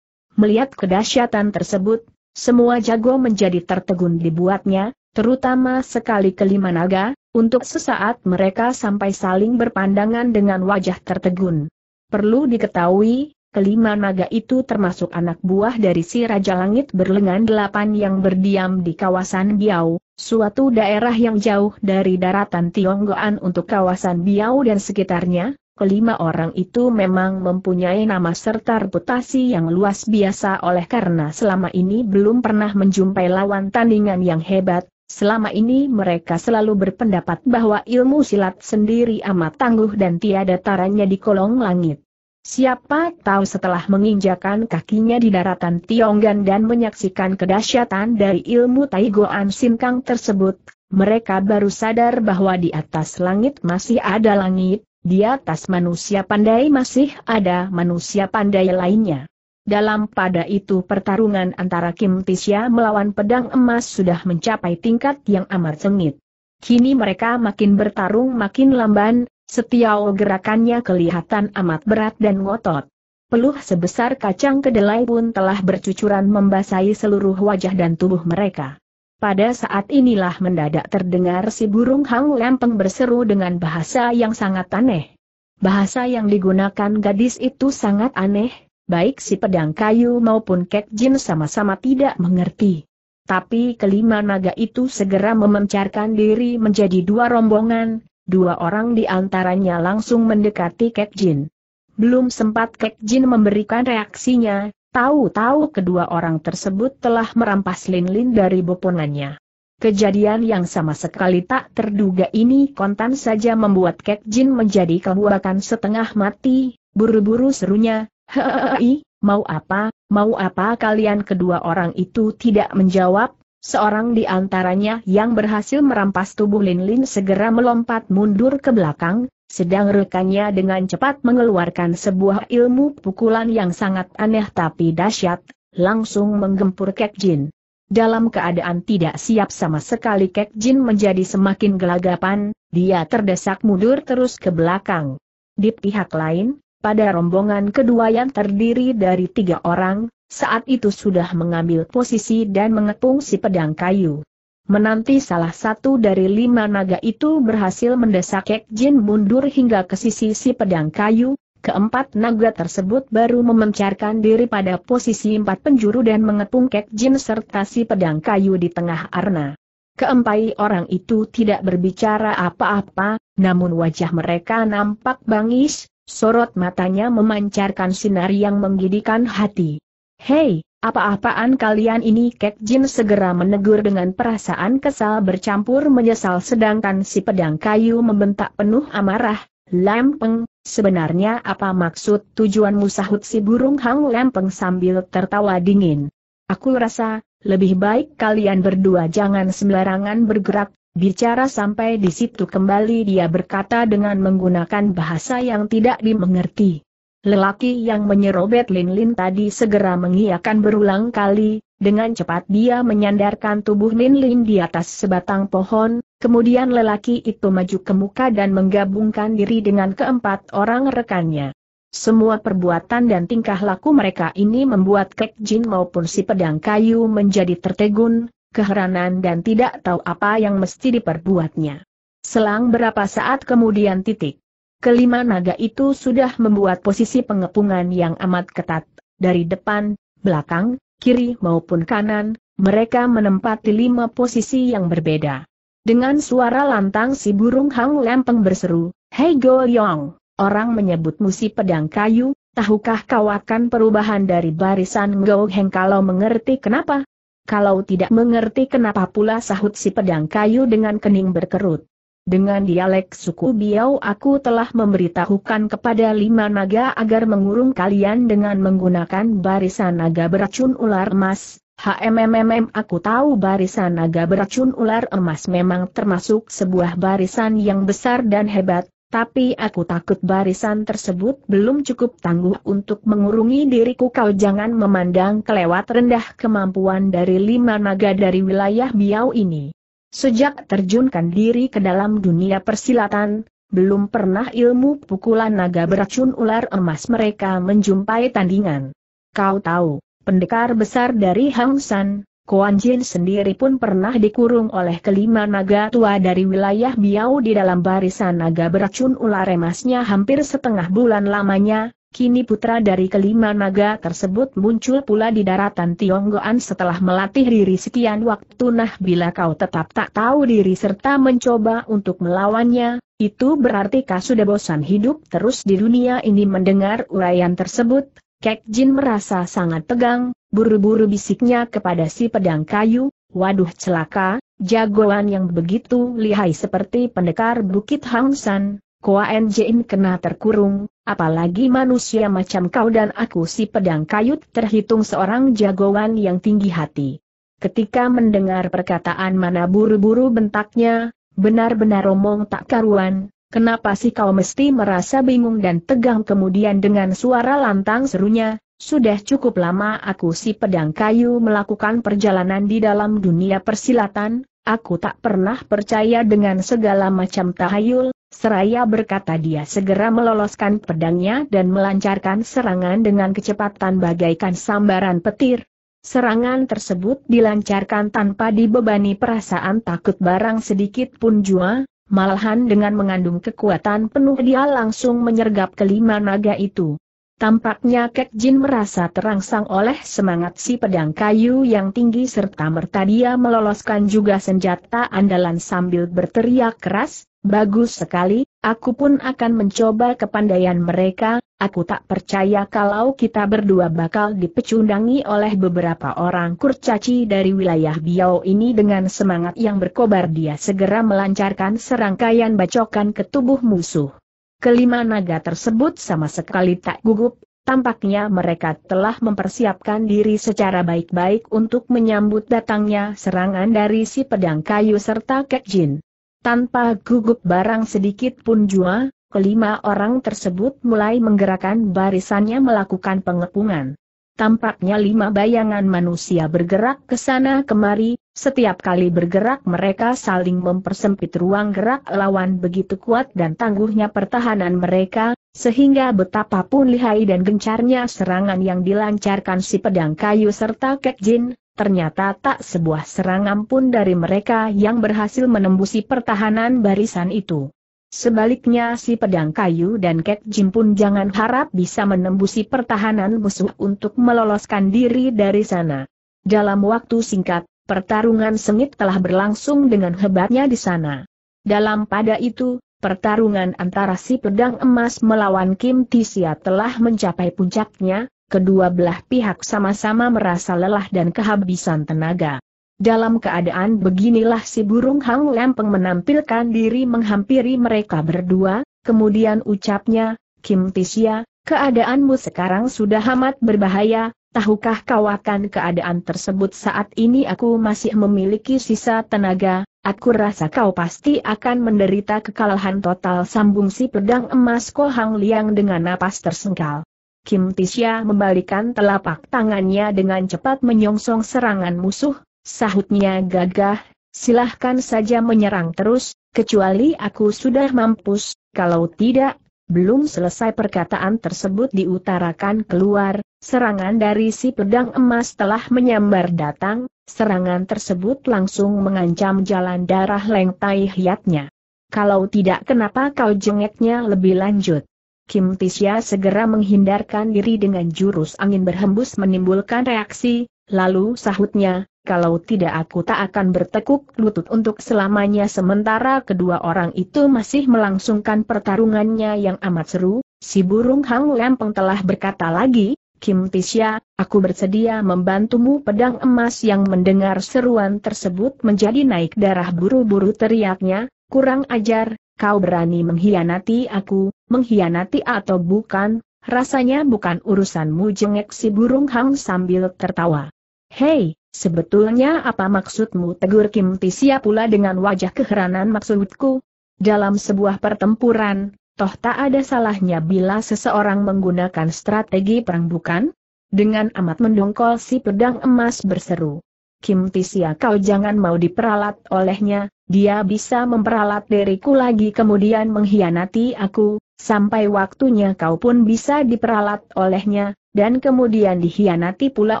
Melihat kedahsyatan tersebut, semua jago menjadi tertegun dibuatnya, terutama sekali kelima naga, untuk sesaat mereka sampai saling berpandangan dengan wajah tertegun. Perlu diketahui, kelima naga itu termasuk anak buah dari si Raja Langit berlengan delapan yang berdiam di kawasan Biau, suatu daerah yang jauh dari daratan Tionggoan untuk kawasan Biau dan sekitarnya. Kelima orang itu memang mempunyai nama serta reputasi yang luas biasa oleh karena selama ini belum pernah menjumpai lawan tandingan yang hebat, Selama ini mereka selalu berpendapat bahwa ilmu silat sendiri amat tangguh dan tiada taranya di kolong langit. Siapa tahu setelah menginjakan kakinya di daratan Tionggan dan menyaksikan kedahsyatan dari ilmu Taigoan Sinkang tersebut, mereka baru sadar bahwa di atas langit masih ada langit, di atas manusia pandai masih ada manusia pandai lainnya. Dalam pada itu pertarungan antara Kim Tisya melawan pedang emas sudah mencapai tingkat yang amat sengit. Kini mereka makin bertarung makin lamban, setiau gerakannya kelihatan amat berat dan ngotot. Peluh sebesar kacang kedelai pun telah bercucuran membasahi seluruh wajah dan tubuh mereka. Pada saat inilah mendadak terdengar si burung Hang Lempeng berseru dengan bahasa yang sangat aneh. Bahasa yang digunakan gadis itu sangat aneh, baik si pedang kayu maupun Kek Jin sama-sama tidak mengerti. Tapi kelima naga itu segera memencarkan diri menjadi dua rombongan, dua orang di antaranya langsung mendekati Kek Jin. Belum sempat Kek Jin memberikan reaksinya, tahu-tahu kedua orang tersebut telah merampas lin-lin dari bopongannya. Kejadian yang sama sekali tak terduga ini kontan saja membuat Kek Jin menjadi kebuakan setengah mati, buru-buru serunya, Hei, mau apa, mau apa kalian kedua orang itu tidak menjawab, Seorang di antaranya yang berhasil merampas tubuh Lin Lin segera melompat mundur ke belakang, sedang rekannya dengan cepat mengeluarkan sebuah ilmu pukulan yang sangat aneh tapi dahsyat, langsung menggempur Kek Jin. Dalam keadaan tidak siap sama sekali Kek Jin menjadi semakin gelagapan, dia terdesak mundur terus ke belakang. Di pihak lain, pada rombongan kedua yang terdiri dari tiga orang, saat itu sudah mengambil posisi dan mengepung si pedang kayu. Menanti salah satu dari lima naga itu berhasil mendesak Kek Jin mundur hingga ke sisi si pedang kayu, keempat naga tersebut baru memencarkan diri pada posisi empat penjuru dan mengepung Kek Jin serta si pedang kayu di tengah arna. Keempai orang itu tidak berbicara apa-apa, namun wajah mereka nampak bangis, Sorot matanya memancarkan sinar yang menggidikan hati. Hei, apa-apaan kalian ini Kek Jin segera menegur dengan perasaan kesal bercampur menyesal sedangkan si pedang kayu membentak penuh amarah, Lempeng, sebenarnya apa maksud tujuan musahut si burung hang lempeng sambil tertawa dingin. Aku rasa, lebih baik kalian berdua jangan sembarangan bergerak, Bicara sampai di situ kembali dia berkata dengan menggunakan bahasa yang tidak dimengerti. Lelaki yang menyerobet Lin-Lin tadi segera mengiakan berulang kali, dengan cepat dia menyandarkan tubuh Lin-Lin di atas sebatang pohon, kemudian lelaki itu maju ke muka dan menggabungkan diri dengan keempat orang rekannya. Semua perbuatan dan tingkah laku mereka ini membuat Kek Jin maupun si pedang kayu menjadi tertegun, keheranan dan tidak tahu apa yang mesti diperbuatnya. Selang berapa saat kemudian titik. Kelima naga itu sudah membuat posisi pengepungan yang amat ketat, dari depan, belakang, kiri maupun kanan, mereka menempati lima posisi yang berbeda. Dengan suara lantang si burung hang lempeng berseru, Hei Go Yong, orang menyebut si pedang kayu, tahukah kau akan perubahan dari barisan Go Heng kalau mengerti kenapa? kalau tidak mengerti kenapa pula sahut si pedang kayu dengan kening berkerut. Dengan dialek suku Biau aku telah memberitahukan kepada lima naga agar mengurung kalian dengan menggunakan barisan naga beracun ular emas. HMMMM aku tahu barisan naga beracun ular emas memang termasuk sebuah barisan yang besar dan hebat, tapi aku takut barisan tersebut belum cukup tangguh untuk mengurungi diriku kau jangan memandang kelewat rendah kemampuan dari lima naga dari wilayah Biau ini. Sejak terjunkan diri ke dalam dunia persilatan, belum pernah ilmu pukulan naga beracun ular emas mereka menjumpai tandingan. Kau tahu, pendekar besar dari Hang San, Kuan Jin sendiri pun pernah dikurung oleh kelima naga tua dari wilayah Biau di dalam barisan naga beracun ular emasnya hampir setengah bulan lamanya, kini putra dari kelima naga tersebut muncul pula di daratan Tionggoan setelah melatih diri sekian waktu nah bila kau tetap tak tahu diri serta mencoba untuk melawannya, itu berarti kau sudah bosan hidup terus di dunia ini mendengar uraian tersebut, Kek Jin merasa sangat tegang, buru-buru bisiknya kepada si pedang kayu, waduh celaka, jagoan yang begitu lihai seperti pendekar Bukit Hangsan, Koa Njin kena terkurung, apalagi manusia macam kau dan aku si pedang kayu terhitung seorang jagoan yang tinggi hati. Ketika mendengar perkataan mana buru-buru bentaknya, benar-benar omong tak karuan, kenapa sih kau mesti merasa bingung dan tegang kemudian dengan suara lantang serunya, sudah cukup lama aku si pedang kayu melakukan perjalanan di dalam dunia persilatan, aku tak pernah percaya dengan segala macam tahayul, seraya berkata dia segera meloloskan pedangnya dan melancarkan serangan dengan kecepatan bagaikan sambaran petir. Serangan tersebut dilancarkan tanpa dibebani perasaan takut barang sedikit pun jua, malahan dengan mengandung kekuatan penuh dia langsung menyergap kelima naga itu. Tampaknya Kek Jin merasa terangsang oleh semangat si pedang kayu yang tinggi serta merta dia meloloskan juga senjata andalan sambil berteriak keras, bagus sekali, aku pun akan mencoba kepandaian mereka, aku tak percaya kalau kita berdua bakal dipecundangi oleh beberapa orang kurcaci dari wilayah Biau ini dengan semangat yang berkobar dia segera melancarkan serangkaian bacokan ke tubuh musuh. Kelima naga tersebut sama sekali tak gugup, tampaknya mereka telah mempersiapkan diri secara baik-baik untuk menyambut datangnya serangan dari si pedang kayu serta Kekjin. Tanpa gugup barang sedikit pun jua, kelima orang tersebut mulai menggerakkan barisannya melakukan pengepungan. Tampaknya lima bayangan manusia bergerak ke sana kemari, setiap kali bergerak mereka saling mempersempit ruang gerak lawan begitu kuat dan tangguhnya pertahanan mereka, sehingga betapapun lihai dan gencarnya serangan yang dilancarkan si pedang kayu serta Kekjin, ternyata tak sebuah serangan pun dari mereka yang berhasil menembusi pertahanan barisan itu. Sebaliknya si pedang kayu dan Kekjin pun jangan harap bisa menembusi pertahanan musuh untuk meloloskan diri dari sana. Dalam waktu singkat, Pertarungan sengit telah berlangsung dengan hebatnya di sana. Dalam pada itu, pertarungan antara si pedang emas melawan Kim Tisia telah mencapai puncaknya, kedua belah pihak sama-sama merasa lelah dan kehabisan tenaga. Dalam keadaan beginilah si burung Hang Lempeng menampilkan diri menghampiri mereka berdua, kemudian ucapnya, Kim Tisia, keadaanmu sekarang sudah amat berbahaya, Tahukah kau akan keadaan tersebut saat ini aku masih memiliki sisa tenaga, aku rasa kau pasti akan menderita kekalahan total sambung si pedang emas Kohang Liang dengan napas tersengkal. Kim Tisya membalikan telapak tangannya dengan cepat menyongsong serangan musuh, sahutnya gagah, silahkan saja menyerang terus, kecuali aku sudah mampus, kalau tidak belum selesai perkataan tersebut diutarakan keluar, serangan dari si pedang emas telah menyambar datang, serangan tersebut langsung mengancam jalan darah Leng Tai Hiatnya. Kalau tidak kenapa kau jengeknya lebih lanjut? Kim Tisya segera menghindarkan diri dengan jurus angin berhembus menimbulkan reaksi, lalu sahutnya, kalau tidak aku tak akan bertekuk lutut untuk selamanya sementara kedua orang itu masih melangsungkan pertarungannya yang amat seru, si burung Hang Lempeng telah berkata lagi, Kim Tisha, aku bersedia membantumu pedang emas yang mendengar seruan tersebut menjadi naik darah buru-buru teriaknya, kurang ajar, kau berani menghianati aku, menghianati atau bukan, rasanya bukan urusanmu jengek si burung Hang sambil tertawa. Hei, Sebetulnya apa maksudmu? Tegur Kim Tisia pula dengan wajah keheranan maksudku. Dalam sebuah pertempuran, toh tak ada salahnya bila seseorang menggunakan strategi perang bukan? Dengan amat mendongkol si pedang emas berseru. Kim Tisia kau jangan mau diperalat olehnya, dia bisa memperalat diriku lagi kemudian mengkhianati aku, sampai waktunya kau pun bisa diperalat olehnya, dan kemudian dikhianati pula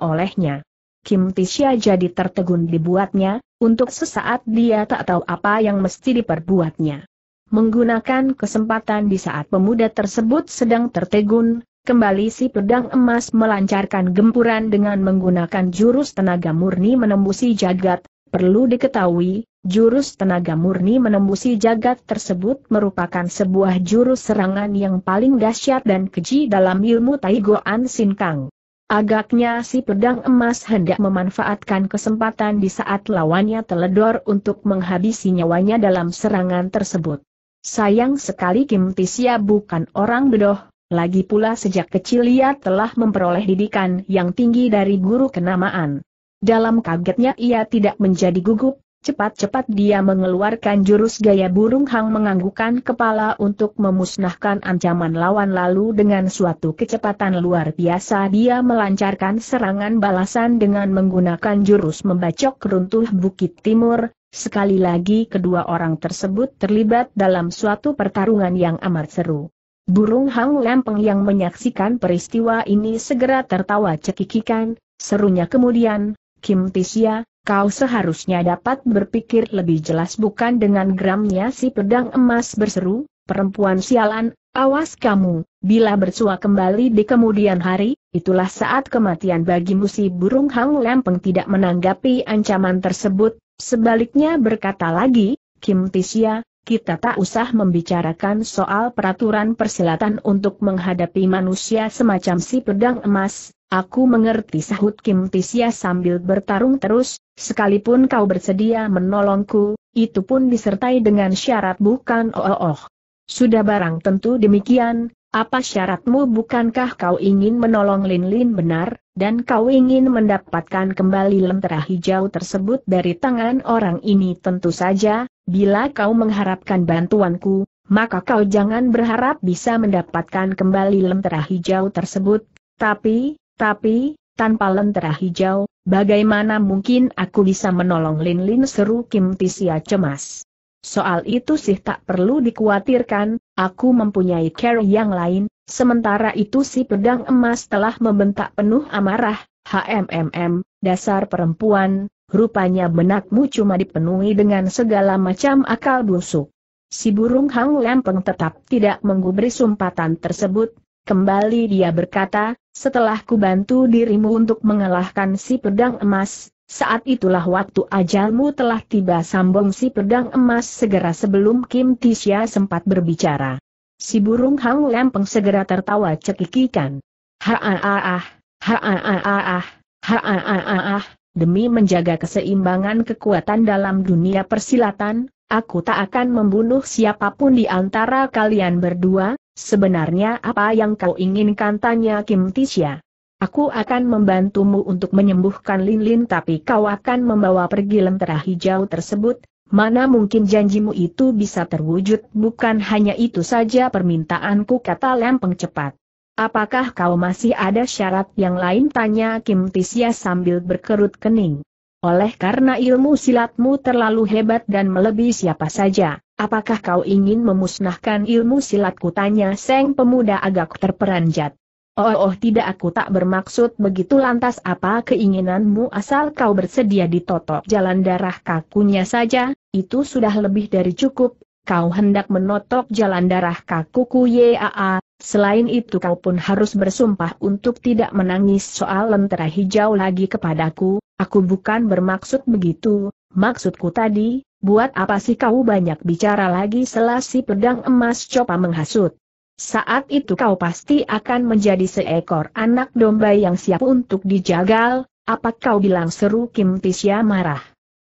olehnya. Kim Tisha jadi tertegun dibuatnya, untuk sesaat dia tak tahu apa yang mesti diperbuatnya. Menggunakan kesempatan di saat pemuda tersebut sedang tertegun, kembali si pedang emas melancarkan gempuran dengan menggunakan jurus tenaga murni menembusi jagat, perlu diketahui, Jurus tenaga murni menembusi jagat tersebut merupakan sebuah jurus serangan yang paling dahsyat dan keji dalam ilmu Taigoan Sinkang. Agaknya si pedang emas hendak memanfaatkan kesempatan di saat lawannya teledor untuk menghabisi nyawanya dalam serangan tersebut. Sayang sekali Kim Tisia bukan orang bedoh, lagi pula sejak kecil ia telah memperoleh didikan yang tinggi dari guru kenamaan. Dalam kagetnya ia tidak menjadi gugup, Cepat-cepat dia mengeluarkan jurus gaya burung hang menganggukkan kepala untuk memusnahkan ancaman lawan lalu dengan suatu kecepatan luar biasa dia melancarkan serangan balasan dengan menggunakan jurus membacok runtuh bukit timur, sekali lagi kedua orang tersebut terlibat dalam suatu pertarungan yang amat seru. Burung Hang Lempeng yang menyaksikan peristiwa ini segera tertawa cekikikan, serunya kemudian, Kim Tisya, Kau seharusnya dapat berpikir lebih jelas bukan dengan geramnya si pedang emas berseru, perempuan sialan, awas kamu, bila bersua kembali di kemudian hari, itulah saat kematian bagi si burung hang lempeng tidak menanggapi ancaman tersebut, sebaliknya berkata lagi, Kim Tisya, kita tak usah membicarakan soal peraturan persilatan untuk menghadapi manusia semacam si pedang emas, Aku mengerti sahut Kim Tisya sambil bertarung terus, sekalipun kau bersedia menolongku, itu pun disertai dengan syarat bukan oh oh. Sudah barang tentu demikian, apa syaratmu bukankah kau ingin menolong Lin Lin benar, dan kau ingin mendapatkan kembali lentera hijau tersebut dari tangan orang ini tentu saja, bila kau mengharapkan bantuanku, maka kau jangan berharap bisa mendapatkan kembali lentera hijau tersebut, tapi, tapi, tanpa lentera hijau, bagaimana mungkin aku bisa menolong Lin Lin seru Kim Tisia cemas. Soal itu sih tak perlu dikhawatirkan, aku mempunyai care yang lain, sementara itu si pedang emas telah membentak penuh amarah, HMMM, dasar perempuan, rupanya benakmu cuma dipenuhi dengan segala macam akal busuk. Si burung Hang Lempeng tetap tidak menggubri sumpatan tersebut, Kembali dia berkata, setelah ku bantu dirimu untuk mengalahkan si pedang emas, saat itulah waktu ajalmu telah tiba sambung si pedang emas segera sebelum Kim Tisya sempat berbicara. Si burung hang lempeng segera tertawa cekikikan. Ha-ah-ah, ha-ah-ah, ha-ah-ah, demi menjaga keseimbangan kekuatan dalam dunia persilatan, aku tak akan membunuh siapapun di antara kalian berdua, Sebenarnya apa yang kau inginkan tanya Kim Tisya? Aku akan membantumu untuk menyembuhkan Lin Lin tapi kau akan membawa pergi lentera hijau tersebut, mana mungkin janjimu itu bisa terwujud bukan hanya itu saja permintaanku kata lempeng cepat. Apakah kau masih ada syarat yang lain tanya Kim Tisya sambil berkerut kening. Oleh karena ilmu silatmu terlalu hebat dan melebihi siapa saja, Apakah kau ingin memusnahkan ilmu silatku? Tanya Seng pemuda agak terperanjat. Oh, oh tidak aku tak bermaksud begitu lantas apa keinginanmu asal kau bersedia ditotok jalan darah kakunya saja, itu sudah lebih dari cukup, kau hendak menotok jalan darah kakuku yaa, selain itu kau pun harus bersumpah untuk tidak menangis soal lentera hijau lagi kepadaku, aku bukan bermaksud begitu, maksudku tadi, Buat apa sih kau banyak bicara lagi selasi pedang emas copa menghasut? Saat itu kau pasti akan menjadi seekor anak domba yang siap untuk dijagal, apa kau bilang seru Kim Tisya marah?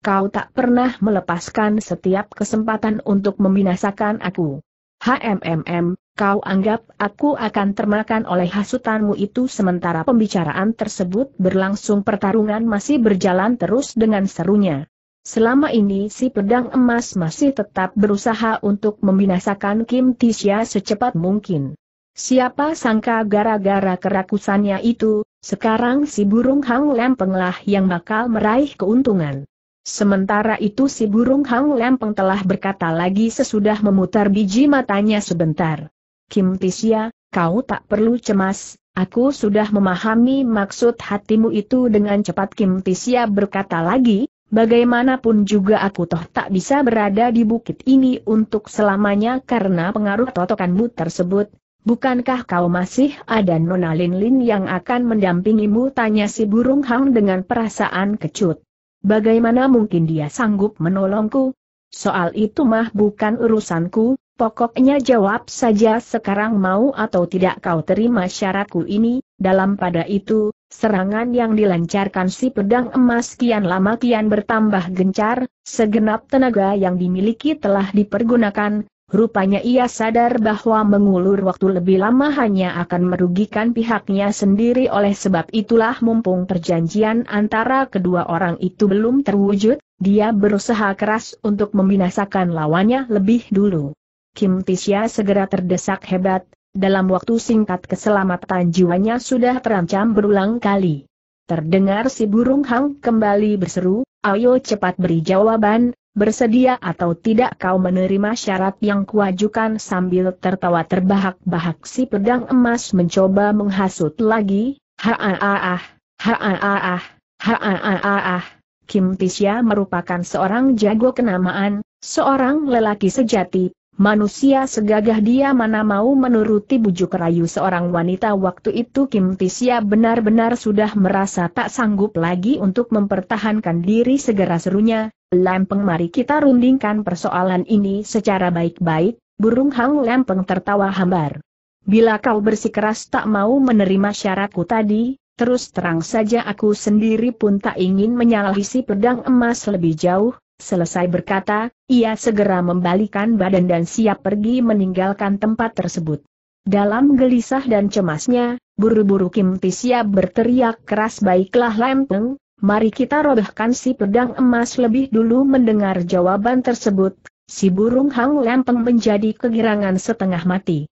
Kau tak pernah melepaskan setiap kesempatan untuk membinasakan aku. HMMM, kau anggap aku akan termakan oleh hasutanmu itu sementara pembicaraan tersebut berlangsung pertarungan masih berjalan terus dengan serunya. Selama ini si pedang emas masih tetap berusaha untuk membinasakan Kim Tisya secepat mungkin. Siapa sangka gara-gara kerakusannya itu, sekarang si burung Hang lempenglah yang bakal meraih keuntungan. Sementara itu si burung Hang Lempeng telah berkata lagi sesudah memutar biji matanya sebentar. Kim Tisya, kau tak perlu cemas, aku sudah memahami maksud hatimu itu dengan cepat Kim Tisya berkata lagi, Bagaimanapun juga aku toh tak bisa berada di bukit ini untuk selamanya karena pengaruh totokanmu tersebut. Bukankah kau masih ada Nona Lin Lin yang akan mendampingimu? Tanya si burung hang dengan perasaan kecut. Bagaimana mungkin dia sanggup menolongku? Soal itu mah bukan urusanku, Pokoknya jawab saja sekarang mau atau tidak kau terima syaratku ini, dalam pada itu, serangan yang dilancarkan si pedang emas kian lama kian bertambah gencar, segenap tenaga yang dimiliki telah dipergunakan, rupanya ia sadar bahwa mengulur waktu lebih lama hanya akan merugikan pihaknya sendiri oleh sebab itulah mumpung perjanjian antara kedua orang itu belum terwujud, dia berusaha keras untuk membinasakan lawannya lebih dulu. Kim Tisya segera terdesak hebat, dalam waktu singkat keselamatan jiwanya sudah terancam berulang kali. Terdengar si burung hang kembali berseru, ayo cepat beri jawaban, bersedia atau tidak kau menerima syarat yang kuajukan sambil tertawa terbahak-bahak si pedang emas mencoba menghasut lagi, ha ha ha ah ah Kim Tisya merupakan seorang jago kenamaan, seorang lelaki sejati, Manusia segagah dia mana mau menuruti bujuk rayu seorang wanita waktu itu Kim Tisya benar-benar sudah merasa tak sanggup lagi untuk mempertahankan diri segera serunya, Lempeng mari kita rundingkan persoalan ini secara baik-baik, burung hang Lempeng tertawa hambar. Bila kau bersikeras tak mau menerima syaratku tadi, terus terang saja aku sendiri pun tak ingin menyalahi si pedang emas lebih jauh, Selesai berkata, ia segera membalikan badan dan siap pergi meninggalkan tempat tersebut. Dalam gelisah dan cemasnya, buru-buru Kim siap berteriak keras baiklah Lempeng, mari kita robohkan si pedang emas lebih dulu mendengar jawaban tersebut, si burung Hang Lempeng menjadi kegirangan setengah mati.